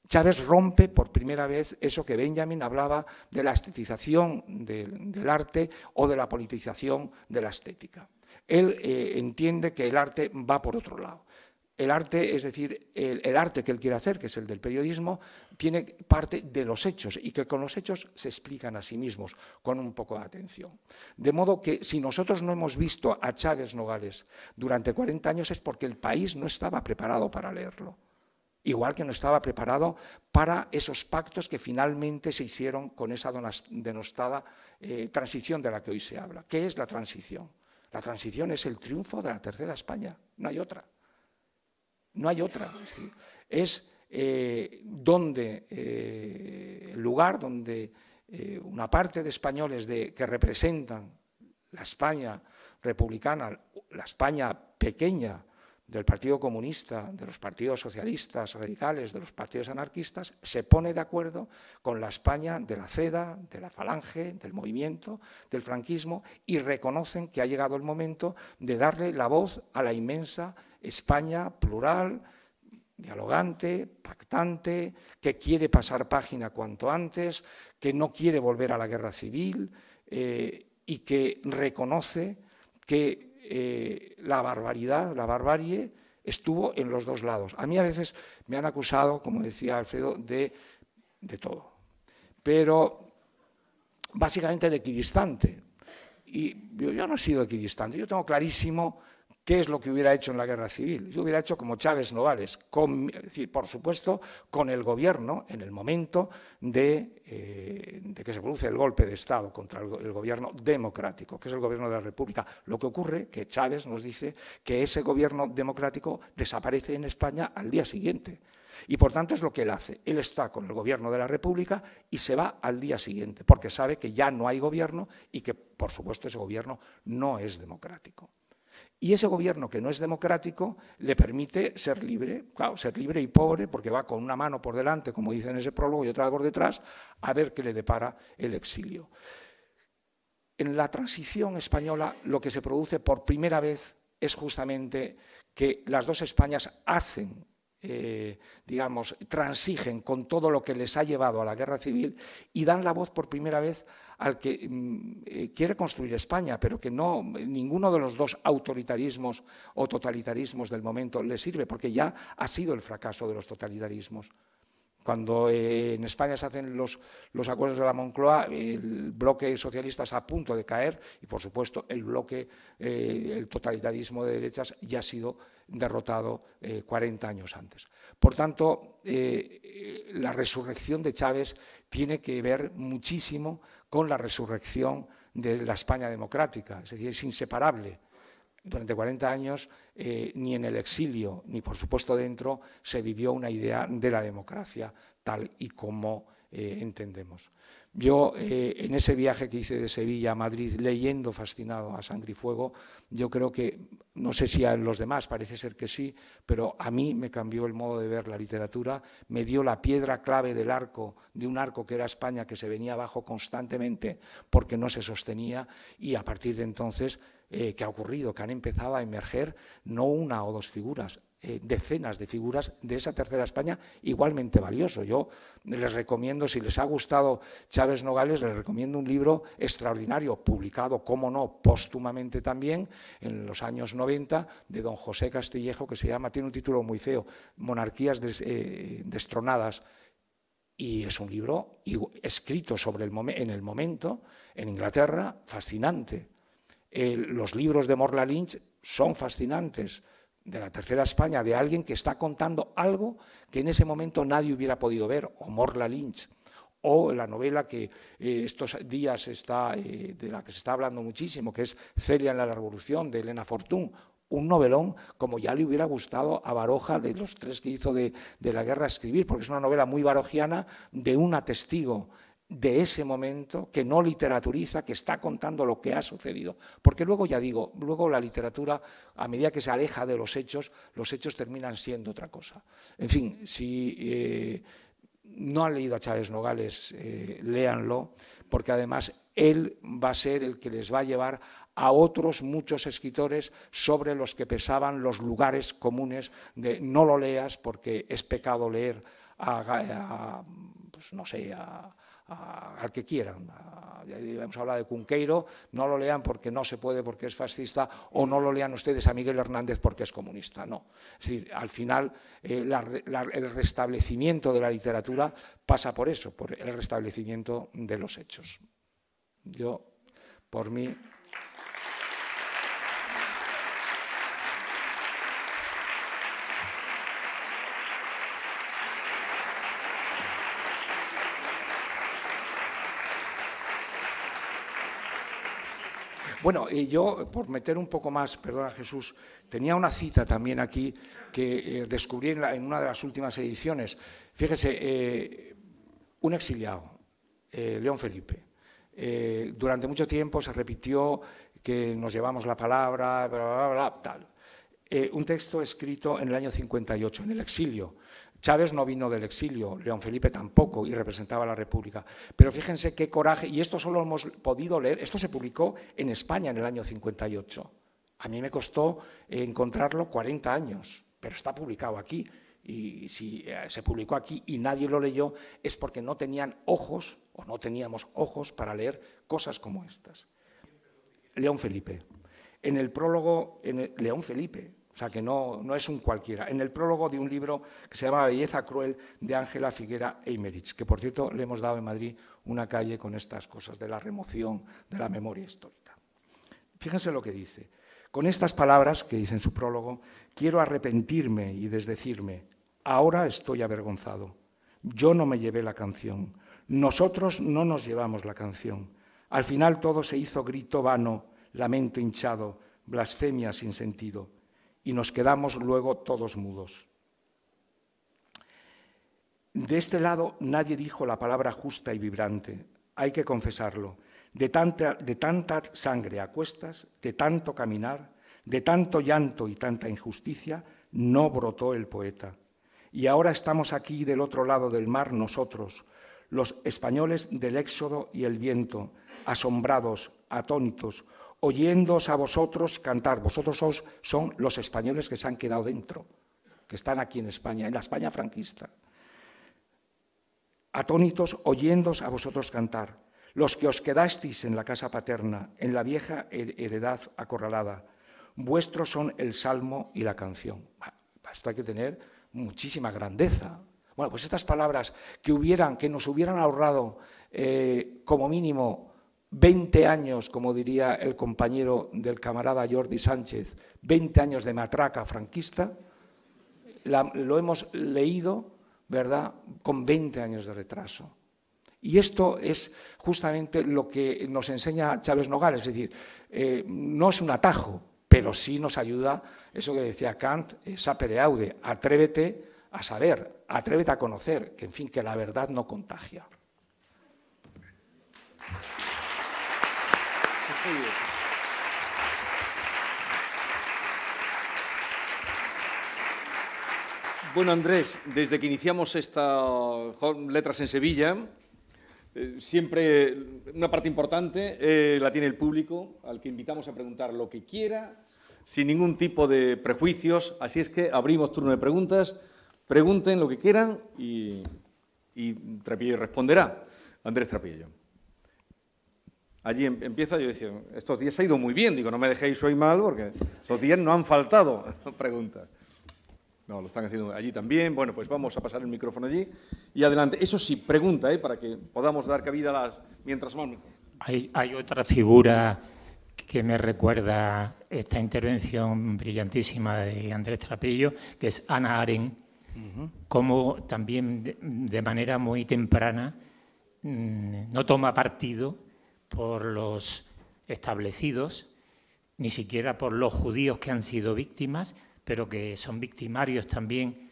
Chávez rompe por primera vez eso que Benjamin hablaba de la estetización del, arte o de la politización de la estética. Él eh, entiende que el arte va por otro lado. El arte, es decir, el, arte que él quiere hacer, que es el del periodismo, tiene parte de los hechos y que con los hechos se explican a sí mismos con un poco de atención. De modo que si nosotros no hemos visto a Chávez Nogales durante 40 años es porque el país no estaba preparado para leerlo igual que no estaba preparado para esos pactos que finalmente se hicieron con esa denostada eh, transición de la que hoy se habla. ¿Qué es la transición? La transición es el triunfo de la tercera España, no hay otra. No hay otra. Es eh, donde eh, el lugar donde una parte de españoles que representan la España republicana, la España pequeña, del Partido Comunista, de los partidos socialistas, radicales, de los partidos anarquistas, se pone de acuerdo con la España de la CEDA, de la Falange, del movimiento, del franquismo, y reconocen que ha llegado el momento de darle la voz a la inmensa España plural, dialogante, pactante, que quiere pasar página cuanto antes, que no quiere volver a la guerra civil eh, y que reconoce que eh, la barbaridad, la barbarie, estuvo en los dos lados. A mí a veces me han acusado, como decía Alfredo, de, todo. Pero básicamente de equidistante. Y yo, yo no he sido equidistante, yo tengo clarísimo ¿Qué es lo que hubiera hecho en la guerra civil? Yo hubiera hecho como Chávez Novales, decir, por supuesto, con el gobierno en el momento de, eh, que se produce el golpe de Estado contra el, el, gobierno democrático, que es el gobierno de la República. Lo que ocurre que Chávez nos dice que ese gobierno democrático desaparece en España al día siguiente. Y por tanto es lo que él hace. Él está con el gobierno de la República y se va al día siguiente, porque sabe que ya no hay gobierno y que, por supuesto, ese gobierno no es democrático. Y ese gobierno que no es democrático le permite ser libre, claro, ser libre y pobre, porque va con una mano por delante, como dicen en ese prólogo, y otra por detrás, a ver qué le depara el exilio. En la transición española lo que se produce por primera vez es justamente que las dos Españas hacen eh, digamos, transigen con todo lo que les ha llevado a la guerra civil y dan la voz por primera vez al que mm, eh, quiere construir España, pero que no ninguno de los dos autoritarismos o totalitarismos del momento le sirve, porque ya ha sido el fracaso de los totalitarismos. Cuando eh, en España se hacen los, acuerdos de la Moncloa, el bloque socialista está a punto de caer y, por supuesto, el bloque, eh, el totalitarismo de derechas ya ha sido derrotado 40 eh, años antes. Por tanto, la resurrección de Chávez tiene que ver muchísimo con la resurrección de la España democrática, es decir, es inseparable durante 40 años eh, ni en el exilio ni por supuesto dentro se vivió una idea de la democracia tal y como eh, entendemos. Yo eh, en ese viaje que hice de Sevilla a Madrid leyendo fascinado a Sangre y Fuego, yo creo que, no sé si a los demás parece ser que sí, pero a mí me cambió el modo de ver la literatura, me dio la piedra clave del arco, de un arco que era España, que se venía abajo constantemente porque no se sostenía y a partir de entonces eh, que ha ocurrido, que han empezado a emerger no una o dos figuras, eh, decenas de figuras de esa tercera España igualmente valioso. Yo les recomiendo, si les ha gustado Chávez Nogales, les recomiendo un libro extraordinario, publicado, cómo no, póstumamente también, en los años 90, de don José Castillejo, que se llama, tiene un título muy feo, Monarquías eh, destronadas. Y es un libro escrito sobre el en el momento, en Inglaterra, fascinante eh, los libros de Morla Lynch son fascinantes de la tercera España, de alguien que está contando algo que en ese momento nadie hubiera podido ver, o Morla Lynch, o la novela que eh, estos días está, eh, de la que se está hablando muchísimo, que es Celia en la Revolución, de Elena Fortún, un novelón como ya le hubiera gustado a Baroja de los tres que hizo de, de la guerra escribir, porque es una novela muy barojiana de una testigo de ese momento, que no literaturiza, que está contando lo que ha sucedido. Porque luego, ya digo, luego la literatura, a medida que se aleja de los hechos, los hechos terminan siendo otra cosa. En fin, si eh, no han leído a Chávez Nogales, eh, léanlo, porque además él va a ser el que les va a llevar a otros muchos escritores sobre los que pesaban los lugares comunes de no lo leas porque es pecado leer a, pues no sé, a, al que quieran. ya hemos hablado de Cunqueiro, no lo lean porque no se puede, porque es fascista, o no lo lean ustedes a Miguel Hernández porque es comunista. No. Es decir, al final eh, el restablecimiento de la literatura pasa por eso, por el restablecimiento de los hechos. Yo, por mí. Bueno, y yo, por meter un poco más, perdona Jesús, tenía una cita también aquí que eh, descubrí en, una de las últimas ediciones. Fíjese, eh, un exiliado, eh, León Felipe. durante mucho tiempo se repitió que nos llevamos la palabra, bla, bla, bla, tal. un texto escrito en el año 58, en el exilio, Chávez no vino del exilio, León Felipe tampoco y representaba a la República. Pero fíjense qué coraje, y esto solo hemos podido leer, esto se publicó en España en el año 58. A mí me costó eh, encontrarlo 40 años, pero está publicado aquí. Y si eh, se publicó aquí y nadie lo leyó es porque no tenían ojos o no teníamos ojos para leer cosas como estas. León Felipe. En el prólogo, en León Felipe, o sea que no, no es un cualquiera, en el prólogo de un libro que se llama Belleza Cruel de Ángela Figuera Eimerich, que por cierto le hemos dado en Madrid una calle con estas cosas de la remoción de la memoria histórica. Fíjense lo que dice. Con estas palabras que dice en su prólogo, quiero arrepentirme y desdecirme. Ahora estoy avergonzado. Yo no me llevé la canción. Nosotros no nos llevamos la canción. Al final todo se hizo grito vano, lamento hinchado, blasfemia sin sentido y nos quedamos luego todos mudos. De este lado nadie dijo la palabra justa y vibrante, hay que confesarlo. De tanta, de tanta sangre a cuestas, de tanto caminar, de tanto llanto y tanta injusticia, no brotó el poeta. Y ahora estamos aquí del otro lado del mar nosotros, los españoles del éxodo y el viento, asombrados, atónitos, oyéndoos a vosotros cantar. Vosotros os son los españoles que se han quedado dentro, que están aquí en España, en la España franquista. Atónitos, oyéndoos a vosotros cantar. Los que os quedasteis en la casa paterna, en la vieja heredad acorralada, vuestros son el salmo y la canción. esto hay que tener muchísima grandeza. Bueno, pues estas palabras que hubieran, que nos hubieran ahorrado eh, como mínimo 20 años, como diría el compañero del camarada Jordi Sánchez, 20 años de matraca franquista, lo hemos leído, ¿verdad?, con 20 años de retraso. Y esto es justamente lo que nos enseña Chávez Nogales, es decir, eh, no es un atajo, pero sí nos ayuda eso que decía Kant, sapere aude, atrévete a saber, atrévete a conocer, que en fin, que la verdad no contagia. Bueno, Andrés, desde que iniciamos esta Letras en Sevilla, eh, siempre una parte importante eh, la tiene el público, al que invitamos a preguntar lo que quiera, sin ningún tipo de prejuicios. Así es que abrimos turno de preguntas. Pregunten lo que quieran y, y Trapillo responderá. Andrés Trapillo allí em-, empieza, yo decía, estos días ha ido muy bien, digo, no me dejéis hoy mal porque estos 10 no han faltado. preguntas. No, lo están haciendo allí también. Bueno, pues vamos a pasar el micrófono allí y adelante. Eso sí, pregunta, ¿eh? para que podamos dar cabida a las mientras más. Hay, hay otra figura que me recuerda esta intervención brillantísima de Andrés Trapillo, que es Ana Aren, como también de, manera muy temprana mm, no toma partido por los establecidos, ni siquiera por los judíos que han sido víctimas, pero que son victimarios también,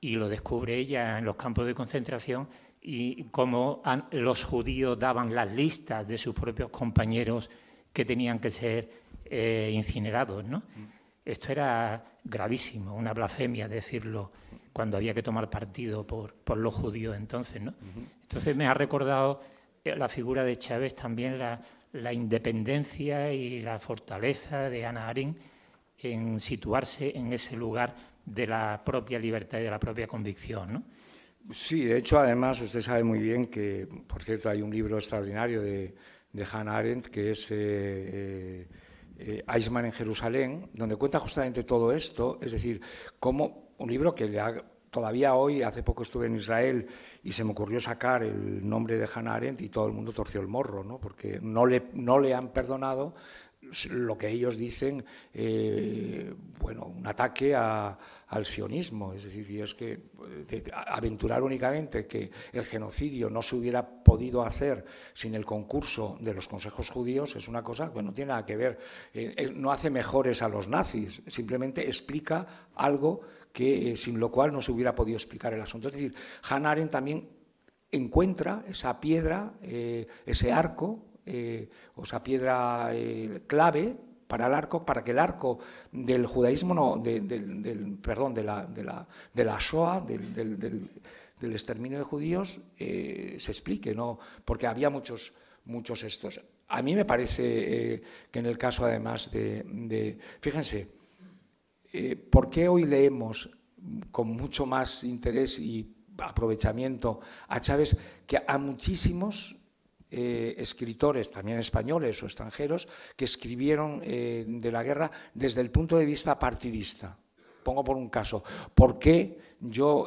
y lo descubre ella en los campos de concentración, y cómo los judíos daban las listas de sus propios compañeros que tenían que ser eh, incinerados. ¿no? Mm. Esto era gravísimo, una blasfemia decirlo cuando había que tomar partido por, por los judíos entonces. ¿no? Entonces me ha recordado la figura de Chávez, también la, independencia y la fortaleza de Hannah Arendt en situarse en ese lugar de la propia libertad y de la propia convicción. Sí, de hecho, además, usted sabe muy bien que, por cierto, hay un libro extraordinario de, de Hannah Arendt que es eh, eh en Jerusalén, donde cuenta justamente todo esto, es decir, como un libro que le ha todavía hoy, hace poco estuve en Israel y se me ocurrió sacar el nombre de Hannah Arendt y todo el mundo torció el morro, ¿no? porque no le, no le han perdonado lo que ellos dicen, eh, bueno, un ataque al sionismo. Es decir, y es que eh, aventurar únicamente que el genocidio no se hubiera podido hacer sin el concurso de los consejos judíos es una cosa que no tiene nada que ver. Eh, no hace mejores a los nazis, simplemente explica algo que, eh, sin lo cual no se hubiera podido explicar el asunto. Es decir, Hanaren también encuentra esa piedra, eh, ese arco, eh, o esa piedra clave para el arco, para que el arco del judaísmo, no, del, perdón, de la, de la, Shoah, del, exterminio de judíos, se explique, ¿no? porque había muchos, muchos estos. A mí me parece que en el caso, además, de, de fíjense, eh, ¿por qué hoy leemos con mucho más interés y aprovechamiento a Chávez que a muchísimos eh, escritores, también españoles o extranjeros, que escribieron eh, de la guerra desde el punto de vista partidista? Pongo por un caso, ¿por qué yo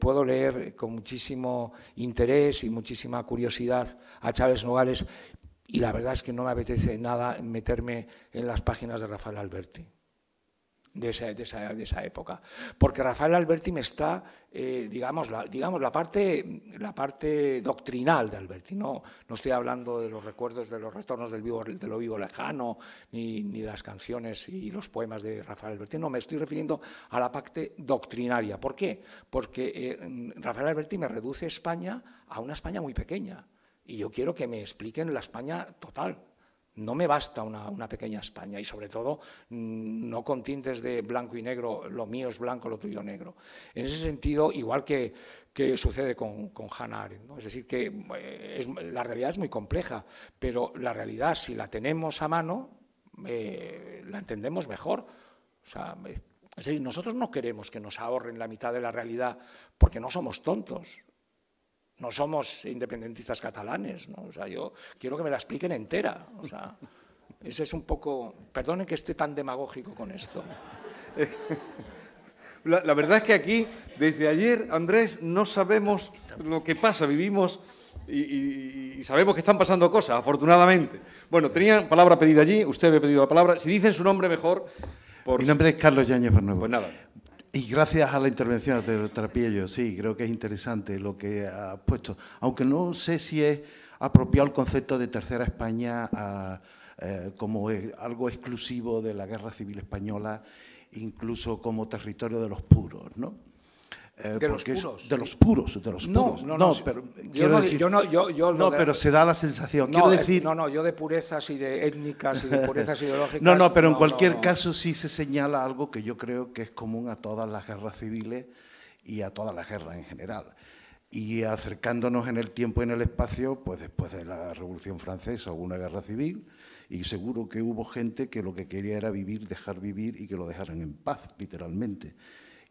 puedo leer con muchísimo interés y muchísima curiosidad a Chávez Nogales y la verdad es que no me apetece nada meterme en las páginas de Rafael Alberti? de esa, época. Porque Rafael Alberti me está, eh, digamos, la, digamos la, parte, la parte doctrinal de Alberti. No, no estoy hablando de los recuerdos de los retornos del vivo, de lo vivo lejano, ni, de las canciones y los poemas de Rafael Alberti. No, me estoy refiriendo a la parte doctrinaria. ¿Por qué? Porque eh, Rafael Alberti me reduce España a una España muy pequeña. Y yo quiero que me expliquen la España total, no me basta una, pequeña España y sobre todo mm, no con tintes de blanco y negro, lo mío es blanco, lo tuyo negro. En ese sentido, igual que, sucede con, con Hannah Arendt, es decir, que eh, la realidad es muy compleja, pero la realidad si la tenemos a mano, eh, la entendemos mejor. nosotros no queremos que nos ahorren la mitad de la realidad porque no somos tontos no somos independentistas catalanes, ¿no? O sea, yo quiero que me la expliquen entera, o sea, ese es un poco... Perdonen que esté tan demagógico con esto. La, verdad es que aquí, desde ayer, Andrés, no sabemos lo que pasa, vivimos y, sabemos que están pasando cosas, afortunadamente. Bueno, tenía palabra pedida allí, usted ha pedido la palabra. Si dicen su nombre, mejor. Mi nombre es Carlos Yáñez Barnuevo. Pues nada. Y gracias a la intervención de Trapiello, sí, creo que es interesante lo que ha puesto. Aunque no sé si es apropiado el concepto de Tercera España ah, eh, como algo exclusivo de la Guerra Civil Española, incluso como territorio de los puros, ¿no? Eh, de, los puros. de los puros. De los puros, No, pero, decir, no, pero se da la sensación. Quiero decir, no, no, yo de purezas y de étnicas y de purezas ideológicas. No, no, pero en cualquier caso sí se señala algo que yo creo que es común a todas las guerras civiles y a todas las guerras en general. Y acercándonos en el tiempo y en el espacio, pues después de la Revolución Francesa hubo una guerra civil y seguro que hubo gente que lo que quería era vivir, dejar vivir y que lo dejaran en paz, literalmente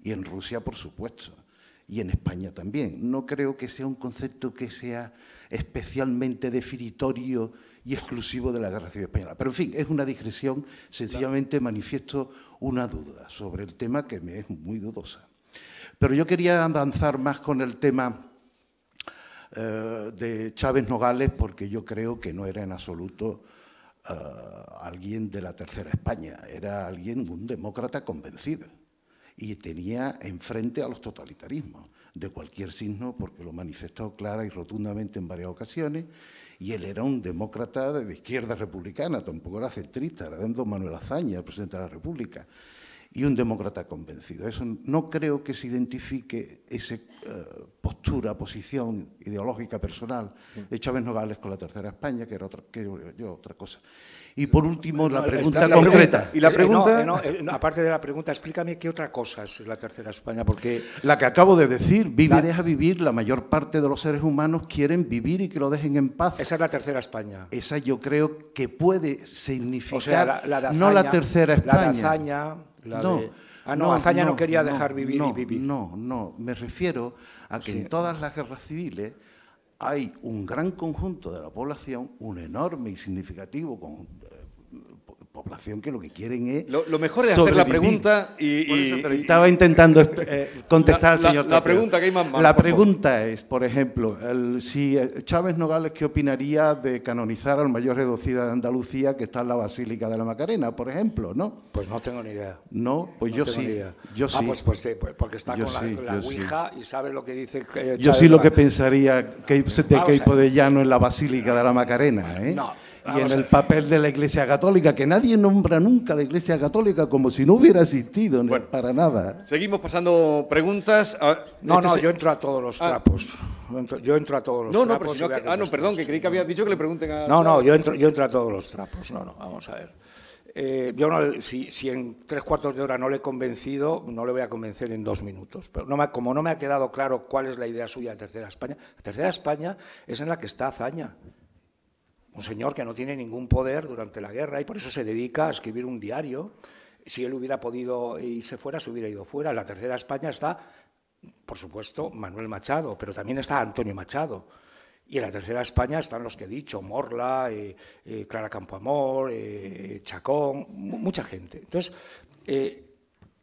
y en Rusia, por supuesto, y en España también. No creo que sea un concepto que sea especialmente definitorio y exclusivo de la Guerra Civil Española. Pero en fin, es una discreción. sencillamente manifiesto una duda sobre el tema que me es muy dudosa. Pero yo quería avanzar más con el tema eh, de Chávez Nogales porque yo creo que no era en absoluto eh, alguien de la Tercera España, era alguien, un demócrata convencido y tenía enfrente a los totalitarismos de cualquier signo, porque lo manifestó clara y rotundamente en varias ocasiones, y él era un demócrata de izquierda republicana, tampoco era centrista, era don Manuel Azaña, presidente de la República y un demócrata convencido. Eso no creo que se identifique esa eh, postura, posición ideológica personal de Chávez Nogales con la Tercera España, que era otra, otra cosa. Y por último, la pregunta concreta. y la eh, pregunta. Eh, aparte de la pregunta, explícame qué otra cosa es la tercera España, porque. La que acabo de decir, vive y deja vivir, la mayor parte de los seres humanos quieren vivir y que lo dejen en paz. Esa es la tercera España. Esa yo creo que puede significar. no la tercera España. La Ah, no, no, no no, quería dejar vivir y No, no, me refiero a que en todas las guerras civiles hay un gran conjunto de la población, un enorme y significativo conjunto población que lo que quieren es. Lo, mejor es hacer la pregunta y. estaba intentando eh, contestar al señor. La, pregunta que hay más, La pregunta es, por ejemplo, si eh, Chávez Nogales, ¿qué opinaría de canonizar al mayor reducido de Andalucía que está en la Basílica de la Macarena, por ejemplo, ¿no? Pues no tengo ni idea. No, pues yo sí. Yo Pues, sí, porque está con la, Ouija y sabe lo que dice. Eh, yo sí lo que pensaría que, de de Llano en la Basílica de la Macarena, ¿eh? No. Ah, y en el papel de la Iglesia Católica, que nadie nombra nunca a la Iglesia Católica como si no hubiera existido para nada. Seguimos pasando preguntas. no, este no, yo entro a todos los ah. trapos. Yo entro, a todos los no, trapos. No, ah, perdón, que creí que habías dicho que le pregunten a... No, no, yo entro, yo entro a todos los trapos. No, no, vamos a ver. Eh, yo si, en tres cuartos de hora no le he convencido, no le voy a convencer en dos minutos. Pero no me, como no me ha quedado claro cuál es la idea suya de Tercera España, Tercera España es en la que está Azaña un señor que no tiene ningún poder durante la guerra y por eso se dedica a escribir un diario. Si él hubiera podido irse fuera, se hubiera ido fuera. En la tercera España está, por supuesto, Manuel Machado, pero también está Antonio Machado. Y en la tercera España están los que he dicho, Morla, eh, eh, Clara Campoamor, eh, Chacón, mucha gente. Entonces,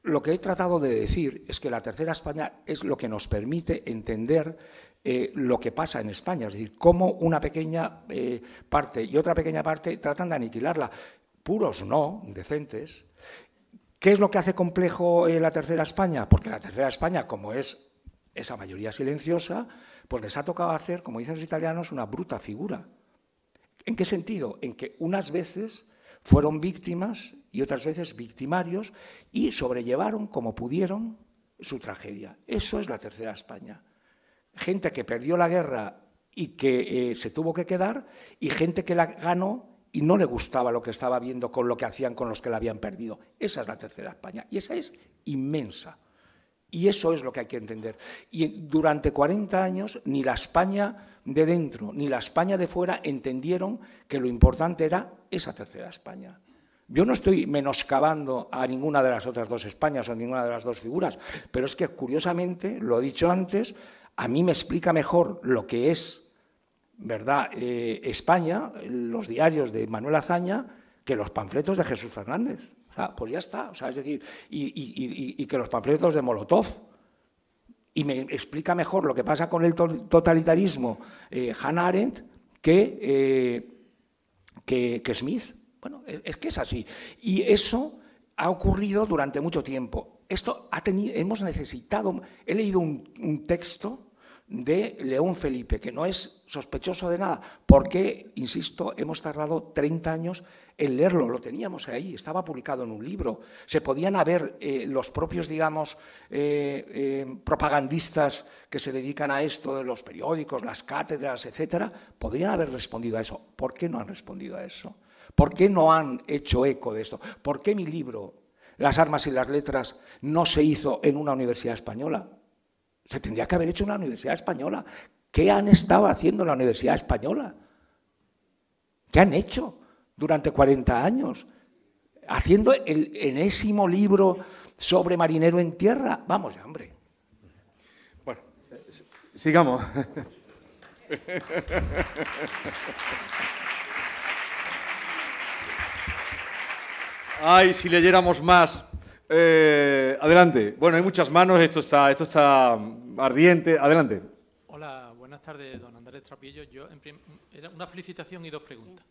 lo que he tratado de decir es que la tercera España es lo que nos permite entender eh, lo que pasa en España, es decir, cómo una pequeña eh, parte y otra pequeña parte tratan de aniquilarla. Puros no, decentes. ¿Qué es lo que hace complejo eh, la tercera España? Porque la tercera España, como es esa mayoría silenciosa, pues les ha tocado hacer, como dicen los italianos, una bruta figura. ¿En qué sentido? En que unas veces fueron víctimas y otras veces victimarios y sobrellevaron como pudieron su tragedia. Eso es la tercera España gente que perdió la guerra y que eh, se tuvo que quedar, y gente que la ganó y no le gustaba lo que estaba viendo con lo que hacían con los que la habían perdido. Esa es la tercera España, y esa es inmensa. Y eso es lo que hay que entender. Y durante 40 años ni la España de dentro ni la España de fuera entendieron que lo importante era esa tercera España. Yo no estoy menoscabando a ninguna de las otras dos Españas o ninguna de las dos figuras, pero es que curiosamente, lo he dicho antes, a mí me explica mejor lo que es ¿verdad? Eh, España, los diarios de Manuel Azaña, que los panfletos de Jesús Fernández. O sea, pues ya está. es decir, y, que los panfletos de Molotov. Y me explica mejor lo que pasa con el totalitarismo eh, Hannah Arendt que, eh, que, Smith. Bueno, e, es que es así. Y eso ha ocurrido durante mucho tiempo esto ha tenido, hemos necesitado, he leído un, texto de León Felipe, que no es sospechoso de nada, porque, insisto, hemos tardado 30 años en leerlo, lo teníamos ahí, estaba publicado en un libro, se podían haber eh, los propios, digamos, eh, eh, propagandistas que se dedican a esto, de los periódicos, las cátedras, etcétera, podrían haber respondido a eso. ¿Por qué no han respondido a eso? ¿Por qué no han hecho eco de esto? ¿Por qué mi libro las armas y las letras no se hizo en una universidad española. Se tendría que haber hecho en una universidad española. ¿Qué han estado haciendo en la universidad española? ¿Qué han hecho durante 40 años? Haciendo el enésimo libro sobre marinero en tierra. Vamos, hambre. Bueno, eh, sigamos. Ay, si leyéramos más. Eh, adelante. Bueno, hay muchas manos, esto está, esto está ardiente. Adelante. Hola, buenas tardes, don Andrés Trapillo. Yo, una felicitación y dos preguntas.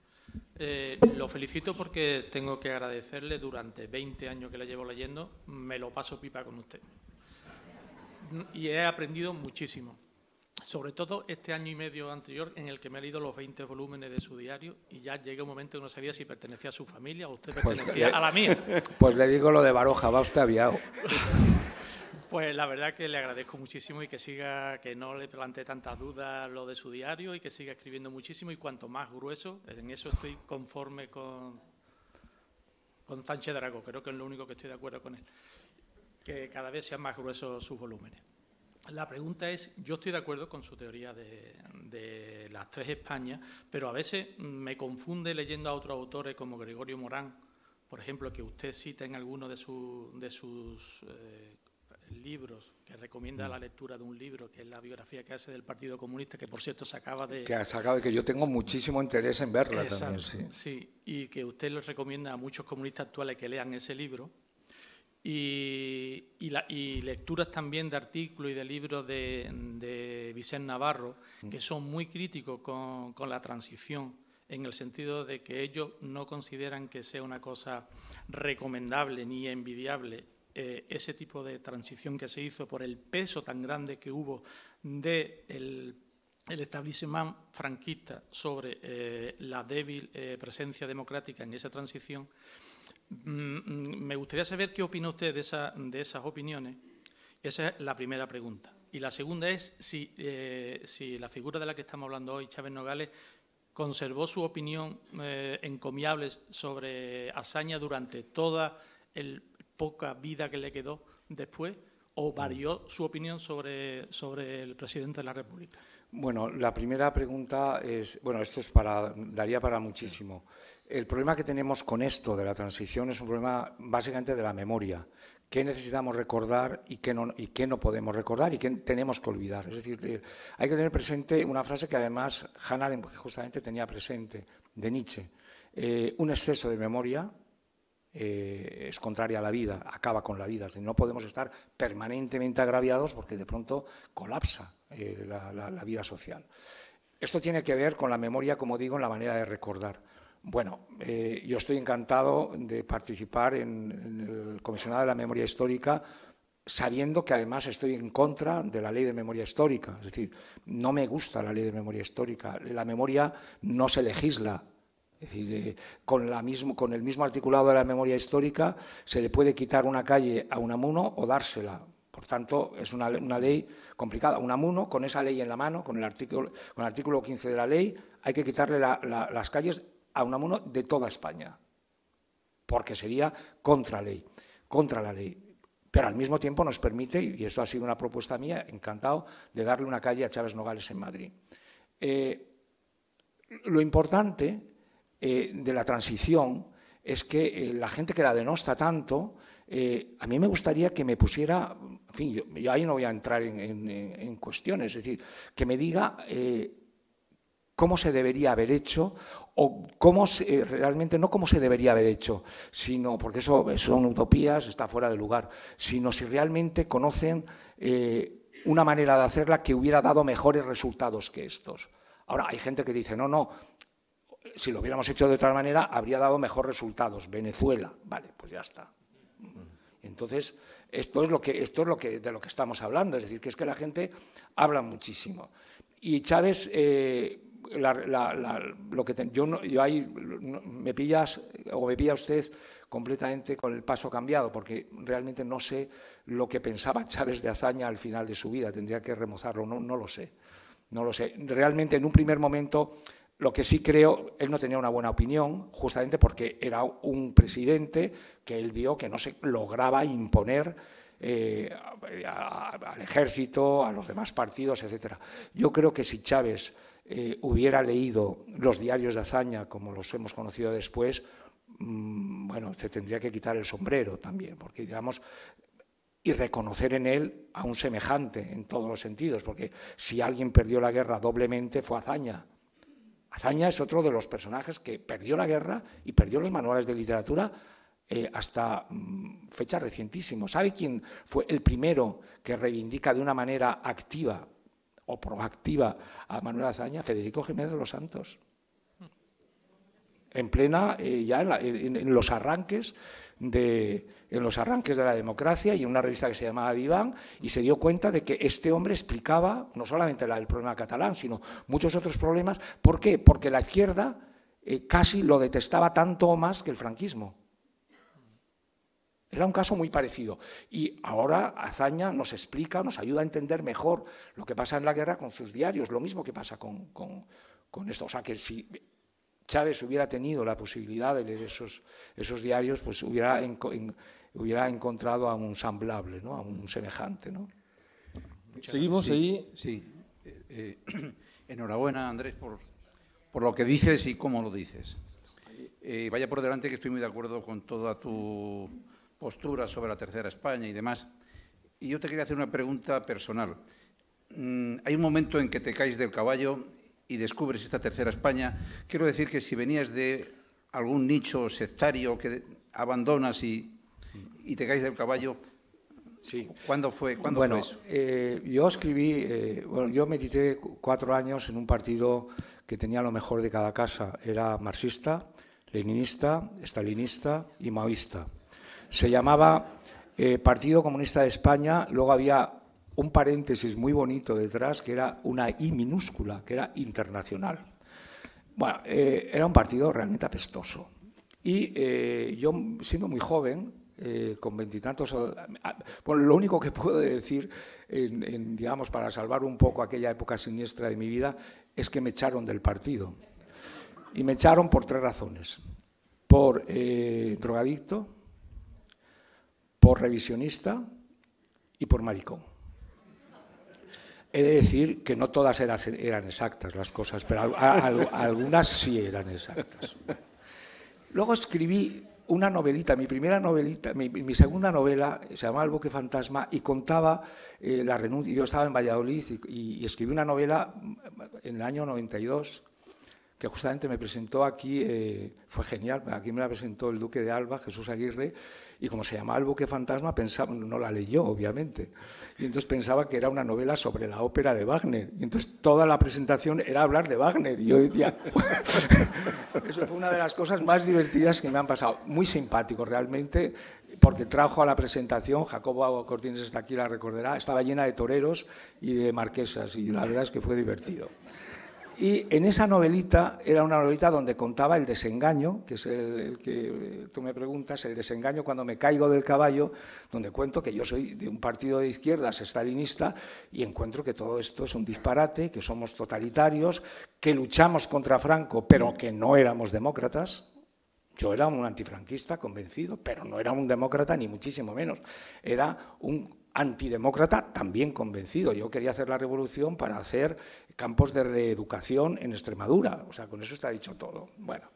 Eh, lo felicito porque tengo que agradecerle durante 20 años que la llevo leyendo, me lo paso pipa con usted. Y he aprendido muchísimo sobre todo este año y medio anterior en el que me ha leído los 20 volúmenes de su diario y ya llega un momento que no sabía si pertenecía a su familia o usted pues pertenecía a la mía. Pues le digo lo de Baroja, va usted aviado. Pues la verdad que le agradezco muchísimo y que siga, que no le plantee tantas dudas lo de su diario y que siga escribiendo muchísimo y cuanto más grueso, en eso estoy conforme con, con Sánchez Drago, creo que es lo único que estoy de acuerdo con él, que cada vez sean más gruesos sus volúmenes. La pregunta es, yo estoy de acuerdo con su teoría de, las tres Españas, pero a veces me confunde leyendo a otros autores como Gregorio Morán, por ejemplo, que usted cita en alguno de, de sus eh, libros, que recomienda la mm. lectura de un libro, que es la biografía que hace del Partido Comunista, que por cierto se acaba de... Que sacado de que yo tengo muchísimo interés en verla también. Sí. sí, y que usted les recomienda a muchos comunistas actuales que lean ese libro y, lecturas también de artículos y de libros de, Vicente Navarro, mm. que son muy críticos con, la transición, en el sentido de que ellos no consideran que sea una cosa recomendable ni envidiable eh, ese tipo de transición que se hizo por el peso tan grande que hubo del de el establishment franquista sobre eh, la débil eh, presencia democrática en esa transición. Mm, mm, me gustaría saber qué opina usted de, esas opiniones. Esa es la primera pregunta. Y la segunda es eh, si, la figura de la que estamos hablando hoy, Chávez Nogales, conservó su opinión eh, encomiable sobre Hazaña durante toda la poca vida que le quedó después o mm. varió su opinión sobre el presidente de la República. Bueno, la primera pregunta es, bueno, esto daría para muchísimo. El problema que tenemos con esto de la transición es un problema básicamente de la memoria. ¿Qué necesitamos recordar y qué no, podemos recordar y qué tenemos que olvidar? Es decir, eh, hay que tener presente una frase que además Hannah justamente tenía presente, de Nietzsche. Eh, un exceso de memoria eh, es contraria a la vida, acaba con la vida. no podemos estar permanentemente agraviados porque de pronto colapsa eh, la, vida social. Esto tiene que ver con la memoria, como digo, en la manera de recordar. Bueno, eh, yo estoy encantado de participar en, en el Comisionado de la Memoria Histórica sabiendo que además estoy en contra de la ley de memoria histórica. Es decir, no me gusta la ley de memoria histórica. La memoria no se legisla, es decir, con, el mismo articulado de la memoria histórica se le puede quitar una calle a Unamuno o dársela. Por tanto, es una, ley complicada. Unamuno, con esa ley en la mano, con el artículo, con el artículo 15 de la ley, hay que quitarle las calles a Unamuno de toda España, porque sería contra ley, contra la ley pero al mismo tiempo nos permite, y esto ha sido una propuesta mía, encantado, de darle una calle a Chávez Nogales en Madrid. Eh, lo importante eh, de la transición es que eh, la gente que la denosta tanto, eh, a mí me gustaría que me pusiera, en fin, yo, ahí no voy a entrar en, cuestiones, es decir, que me diga cómo se debería haber hecho o cómo se, realmente no cómo se debería haber hecho, sino porque eso son utopías, está fuera de lugar, sino si realmente conocen una manera de hacerla que hubiera dado mejores resultados que estos. Ahora hay gente que dice, "No, no, si lo hubiéramos hecho de otra manera, habría dado mejor resultados. Venezuela, vale, pues ya está. Entonces, esto es, lo que, esto es lo que, de lo que estamos hablando, es decir, que es que la gente habla muchísimo. Y Chávez, eh, lo que yo, no, yo ahí me pillas eh, o me pilla usted completamente con el paso cambiado, porque realmente no sé lo que pensaba Chávez de Azaña al final de su vida, tendría que remozarlo, no, no lo sé, no lo sé. Realmente en un primer momento lo que sí creo, él no tenía una buena opinión, justamente porque era un presidente que él vio que no se lograba imponer eh, al ejército, a los demás partidos, etc. Yo creo que si Chávez eh, hubiera leído los diarios de Azaña, como los hemos conocido después, mm, bueno, se tendría que quitar el sombrero también, porque digamos, y reconocer en él a un semejante en todos los sentidos, porque si alguien perdió la guerra doblemente fue Azaña, Azaña es otro de los personajes que perdió la guerra y perdió los manuales de literatura eh, hasta mm, fecha recientísimo. ¿Sabe quién fue el primero que reivindica de una manera activa o proactiva a Manuel Azaña? Federico Jiménez de los Santos en plena, eh, ya en, los arranques en los arranques de la democracia y en una revista que se llamaba Diván, y se dio cuenta de que este hombre explicaba no solamente el problema catalán, sino muchos otros problemas. ¿Por qué? Porque la izquierda eh, casi lo detestaba tanto o más que el franquismo. Era un caso muy parecido. Y ahora Azaña nos explica, nos ayuda a entender mejor lo que pasa en la guerra con sus diarios, lo mismo que pasa con, con esto. O sea que si Chávez hubiera tenido la posibilidad de leer esos, esos diarios, pues hubiera, hubiera encontrado a un samblable, a un semejante. Seguimos ahí. Sí. Eh, eh, enhorabuena, Andrés, por, por lo que dices y cómo lo dices. Eh, vaya por delante que estoy muy de acuerdo con toda tu postura sobre la Tercera España y demás. Y yo te quería hacer una pregunta personal. Mm, hay un momento en que te caes del caballo y descubres esta tercera España, quiero decir que si venías de algún nicho sectario que abandonas y, y te caes del caballo, Sí. ¿Cuándo fue? ¿Cuándo bueno, fue eso? Eh, yo escribí, eh, bueno, yo medité cuatro años en un partido que tenía lo mejor de cada casa. Era marxista, leninista, estalinista y maoísta. Se llamaba eh, Partido Comunista de España, luego había un paréntesis muy bonito detrás que era una I minúscula, que era internacional. Bueno, eh, era un partido realmente apestoso. Y eh, yo, siendo muy joven, eh, con veintitantos... Bueno, lo único que puedo decir, en, digamos, para salvar un poco aquella época siniestra de mi vida, es que me echaron del partido. Y me echaron por tres razones. Por drogadicto, por revisionista y por maricón. He de decir que no todas eran, exactas las cosas, pero algunas sí eran exactas. Luego escribí una novelita, mi primera novelita, mi, segunda novela se llamaba El buque Fantasma y contaba eh, la renuncia. Yo estaba en Valladolid y, escribí una novela en el año 92 que justamente me presentó aquí, eh, fue genial, aquí me la presentó el duque de Alba, Jesús Aguirre, y como se llamaba El buque fantasma, pensaba, no la leyó, obviamente. Y entonces pensaba que era una novela sobre la ópera de Wagner. Y entonces toda la presentación era hablar de Wagner. Y yo decía, eso fue una de las cosas más divertidas que me han pasado. Muy simpático realmente, porque trajo a la presentación, Jacobo Cortines está aquí, la recordará, estaba llena de toreros y de marquesas. Y la verdad es que fue divertido. Y en esa novelita, era una novelita donde contaba el desengaño, que es el, que eh, tú me preguntas, el desengaño cuando me caigo del caballo, donde cuento que yo soy de un partido de izquierdas estalinista y encuentro que todo esto es un disparate, que somos totalitarios, que luchamos contra Franco, pero que no éramos demócratas. Yo era un antifranquista convencido, pero no era un demócrata ni muchísimo menos. Era un antidemócrata también convencido. Yo quería hacer la revolución para hacer campos de reeducación en Extremadura. O sea, con eso está dicho todo. Bueno,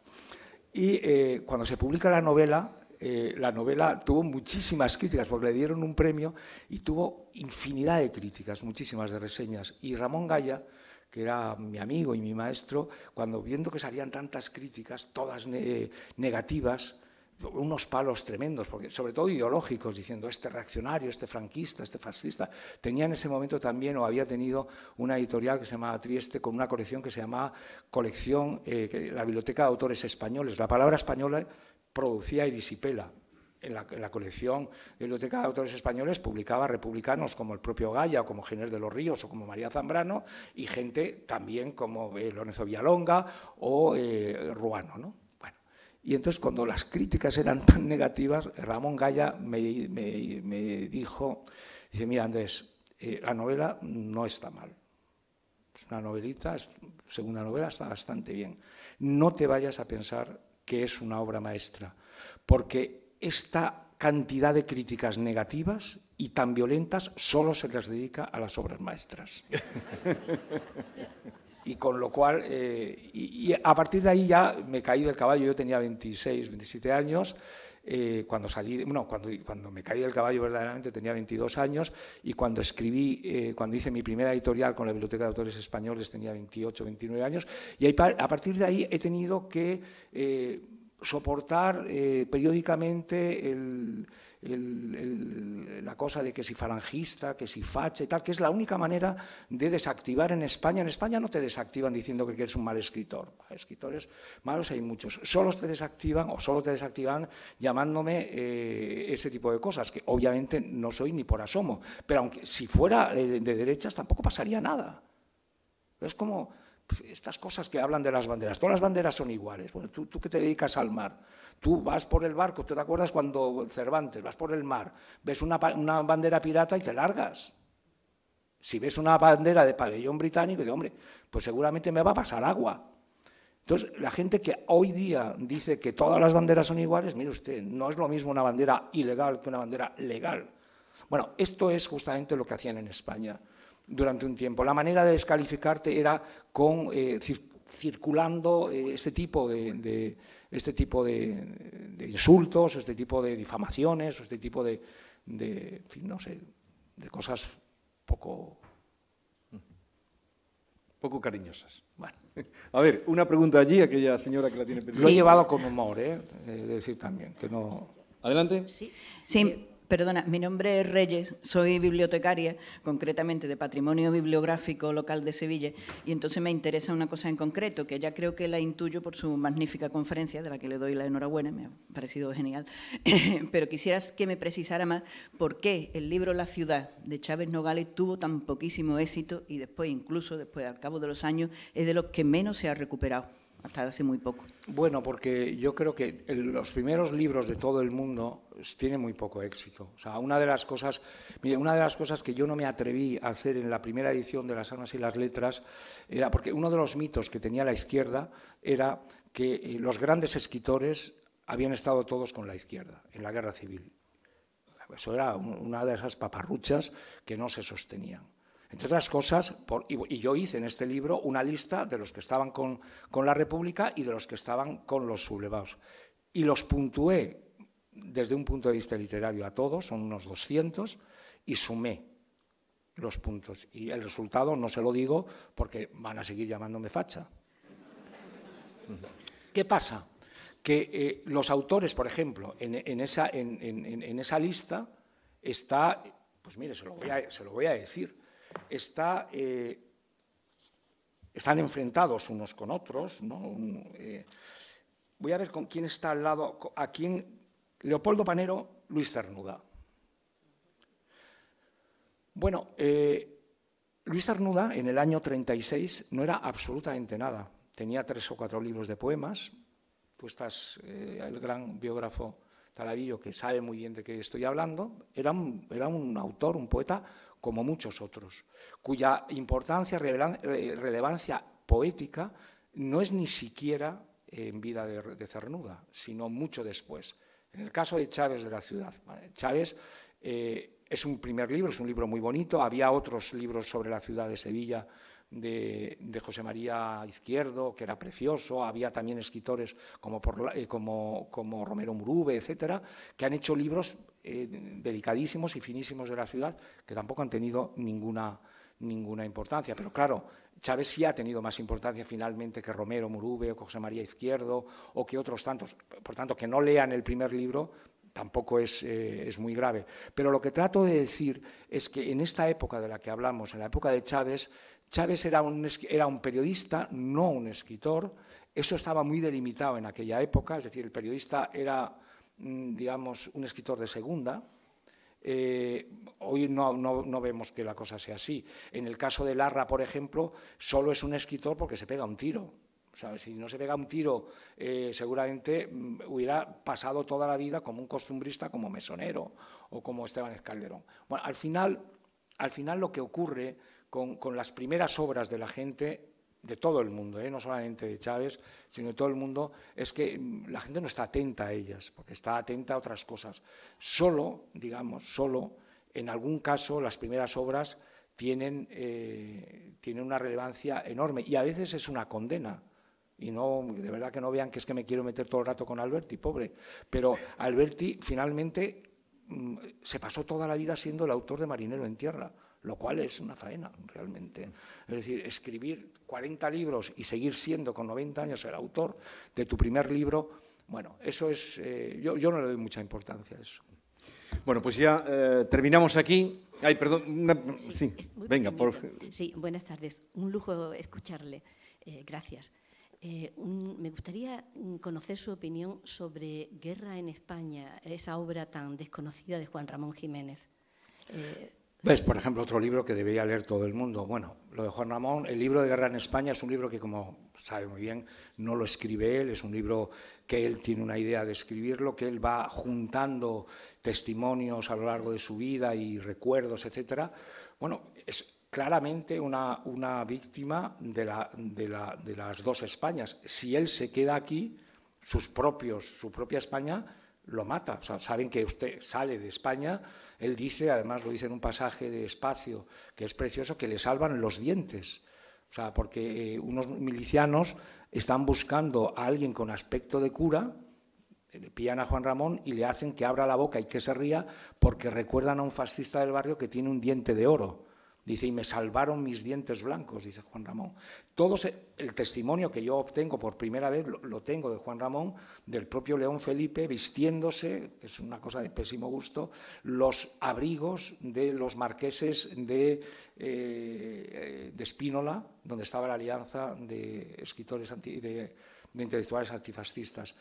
y eh, cuando se publica la novela, eh, la novela tuvo muchísimas críticas porque le dieron un premio y tuvo infinidad de críticas, muchísimas de reseñas. Y Ramón Gaya, que era mi amigo y mi maestro, cuando viendo que salían tantas críticas, todas negativas, unos palos tremendos, porque, sobre todo ideológicos, diciendo este reaccionario, este franquista, este fascista. Tenía en ese momento también, o había tenido, una editorial que se llamaba Trieste, con una colección que se llamaba Colección, eh, la Biblioteca de Autores Españoles. La palabra española producía y En la, en la colección de Biblioteca de Autores Españoles publicaba republicanos como el propio Gaya, o como Ginés de los Ríos, o como María Zambrano, y gente también como eh, Lorenzo Villalonga o eh, Ruano, ¿no? Y entonces cuando las críticas eran tan negativas, Ramón Gaya me, dijo, dice, mira Andrés, eh, la novela no está mal. Es una novelita, segunda novela, está bastante bien. No te vayas a pensar que es una obra maestra, porque esta cantidad de críticas negativas y tan violentas solo se las dedica a las obras maestras. y con lo cual, eh, y, a partir de ahí ya me caí del caballo, yo tenía 26, 27 años, eh, cuando salí, no, cuando, cuando me caí del caballo verdaderamente tenía 22 años y cuando escribí, eh, cuando hice mi primera editorial con la Biblioteca de Autores Españoles tenía 28, 29 años y a partir de ahí he tenido que soportar periódicamente el la cosa de que si falangista, que si fache, tal, que es la única manera de desactivar en España. En España no te desactivan diciendo que eres un mal escritor. Escritores malos hay muchos. Solo te desactivan o solo te desactivan llamándome eh, ese tipo de cosas, que obviamente no soy ni por asomo. Pero aunque si fuera eh, de, derechas tampoco pasaría nada. Es como estas cosas que hablan de las banderas. Todas las banderas son iguales. Bueno, tú que te dedicas al mar, Tú vas por el barco, ¿te acuerdas cuando Cervantes, vas por el mar, ves una, bandera pirata y te largas? Si ves una bandera de pabellón británico, de hombre, pues seguramente me va a pasar agua. Entonces, la gente que hoy día dice que todas las banderas son iguales, mire usted, no es lo mismo una bandera ilegal que una bandera legal. Bueno, esto es justamente lo que hacían en España durante un tiempo. La manera de descalificarte era con, eh, circulando eh, ese tipo de, este tipo de, insultos, este tipo de difamaciones, este tipo de, de no de cosas poco... Poco cariñosas. Bueno. A ver, una pregunta allí, aquella señora que la tiene pendiente. Lo he llevado con humor, ¿eh? eh decir también, que no... Adelante. Sí. sí. Eh, Perdona, mi nombre es Reyes, soy bibliotecaria, concretamente de Patrimonio Bibliográfico Local de Sevilla, y entonces me interesa una cosa en concreto, que ya creo que la intuyo por su magnífica conferencia, de la que le doy la enhorabuena, me ha parecido genial, pero quisieras que me precisara más por qué el libro La ciudad de Chávez Nogales tuvo tan poquísimo éxito y después, incluso después, al cabo de los años, es de los que menos se ha recuperado hasta hace muy poco? Bueno, porque yo creo que los primeros libros de todo el mundo tienen muy poco éxito. O sea, una de las cosas, mire, una de las cosas que yo no me atreví a hacer en la primera edición de Las armas y las letras era porque uno de los mitos que tenía la izquierda era que eh, los grandes escritores habían estado todos con la izquierda en la guerra civil. Eso era una de esas paparruchas que no se sostenían. Entre otras cosas, y, yo hice en este libro una lista de los que estaban con, la República y de los que estaban con los sublevados. Y los puntué desde un punto de vista literario a todos, son unos 200, y sumé los puntos. Y el resultado no se lo digo porque van a seguir llamándome facha. ¿Qué pasa? Que eh, los autores, por ejemplo, en, esa, lista está, pues mire, se lo voy a decir, eh, están enfrentados unos con otros. ¿no? Eh, voy a ver con quién está al lado, a quién. Leopoldo Panero, Luis Cernuda. Bueno, eh, Luis Arnuda en el año 36 no era absolutamente nada. Tenía tres o cuatro libros de poemas. Tú estás, el gran biógrafo Talavillo, que sabe muy bien de qué estoy hablando, era un autor, un poeta como muchos otros, cuya importancia, eh, relevancia poética no es ni siquiera en vida de, Cernuda, sino mucho después. En el caso de Chávez de la ciudad, Chávez eh, es un primer libro, es un libro muy bonito, había otros libros sobre la ciudad de Sevilla de, José María Izquierdo, que era precioso, había también escritores como, eh, como, como Romero Murube, etcétera, que han hecho libros eh, delicadísimos y finísimos de la ciudad que tampoco han tenido ninguna, ninguna importancia. Pero claro, Chávez sí ha tenido más importancia finalmente que Romero, Murube o José María Izquierdo o que otros tantos. Por tanto, que no lean el primer libro tampoco es, eh, es muy grave. Pero lo que trato de decir es que en esta época de la que hablamos, en la época de Chávez, Chávez era un, era un periodista, no un escritor. Eso estaba muy delimitado en aquella época, es decir, el periodista era Mm, digamos, un escritor de segunda. Eh, hoy no, vemos que la cosa sea así. En el caso de Larra, por ejemplo, solo es un escritor porque se pega un tiro. O si no se pega un tiro, eh, seguramente mm, hubiera pasado toda la vida como un costumbrista, como mesonero o como Esteban Calderón. Bueno, al final, al final lo que ocurre con, con las primeras obras de la gente de todo el mundo, ¿eh? no solamente de Chávez, sino de todo el mundo, es que mm, la gente no está atenta a ellas, porque está atenta a otras cosas. Solo, digamos, solo, en algún caso, las primeras obras eh, tienen, una relevancia enorme y a veces es una condena. Y no, de verdad que no vean que es que me quiero meter todo el rato con Alberti, pobre. Pero Alberti finalmente mm, se pasó toda la vida siendo el autor de Marinero en Tierra lo cual es una faena realmente. Es decir, escribir 40 libros y seguir siendo con 90 años el autor de tu primer libro, bueno, eso es, eh, yo, no le doy mucha importancia a eso. Bueno, pues ya eh, terminamos aquí. Ay, perdón, sí, venga, por Sí, buenas tardes, un lujo escucharle, eh, gracias. me gustaría mm, conocer su opinión sobre Guerra en España, esa obra tan desconocida de Juan Ramón Jiménez. ¿Ves, por ejemplo, otro libro que debería leer todo el mundo? Bueno, lo de Juan Ramón, el libro de Guerra en España es un libro que, como sabe muy bien, no lo escribe él, es un libro que él tiene una idea de escribirlo, que él va juntando testimonios a lo largo de su vida y recuerdos, etc. Bueno, es claramente una, víctima de, la, de, de las dos Españas. Si él se queda aquí, sus propios, su propia España lo mata. O sea, saben que usted sale de España, él dice, además lo dice en un pasaje de espacio, que es precioso, que le salvan los dientes. O sea, porque eh, unos milicianos están buscando a alguien con aspecto de cura, le pillan a Juan Ramón y le hacen que abra la boca y que se ría porque recuerdan a un fascista del barrio que tiene un diente de oro. Dice, y me salvaron mis dientes blancos, dice Juan Ramón. Todo el testimonio que yo obtengo por primera vez, lo, tengo de Juan Ramón, del propio León Felipe, vistiéndose, que es una cosa de pésimo gusto, los abrigos de los marqueses de, eh, eh, de Espínola, donde estaba la alianza de escritores de, intelectuales antifascistas.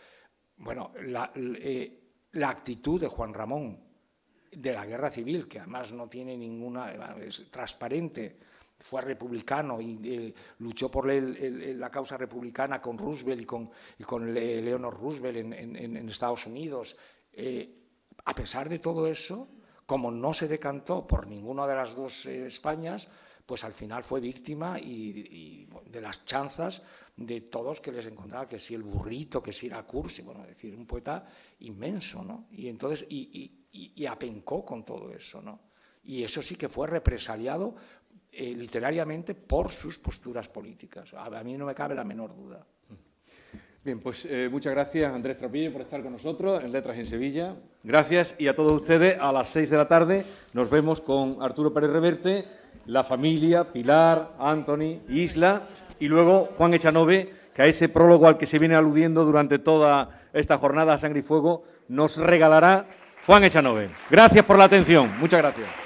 Bueno, la eh, actitud de Juan Ramón de la guerra civil, que además no tiene ninguna, es transparente, fue republicano y eh, luchó por la causa republicana con Roosevelt y con, y Leonor Roosevelt en, Estados Unidos. Eh, a pesar de todo eso, como no se decantó por ninguna de las dos eh, Españas, pues al final fue víctima y, de las chanzas de todos que les encontraba, que si el burrito, que si era Cursi, bueno, es decir, un poeta inmenso, ¿no? Y entonces, y, apencó con todo eso, ¿no? Y eso sí que fue represaliado eh, literariamente por sus posturas políticas. A, mí no me cabe la menor duda. Bien, pues eh, muchas gracias Andrés Tropillo por estar con nosotros en Letras en Sevilla. Gracias y a todos ustedes a las seis de la tarde nos vemos con Arturo Pérez Reverte, la familia, Pilar, Anthony, Isla y luego Juan Echanove que a ese prólogo al que se viene aludiendo durante toda esta jornada a sangre y fuego nos regalará Juan Echanove. Gracias por la atención. Muchas gracias.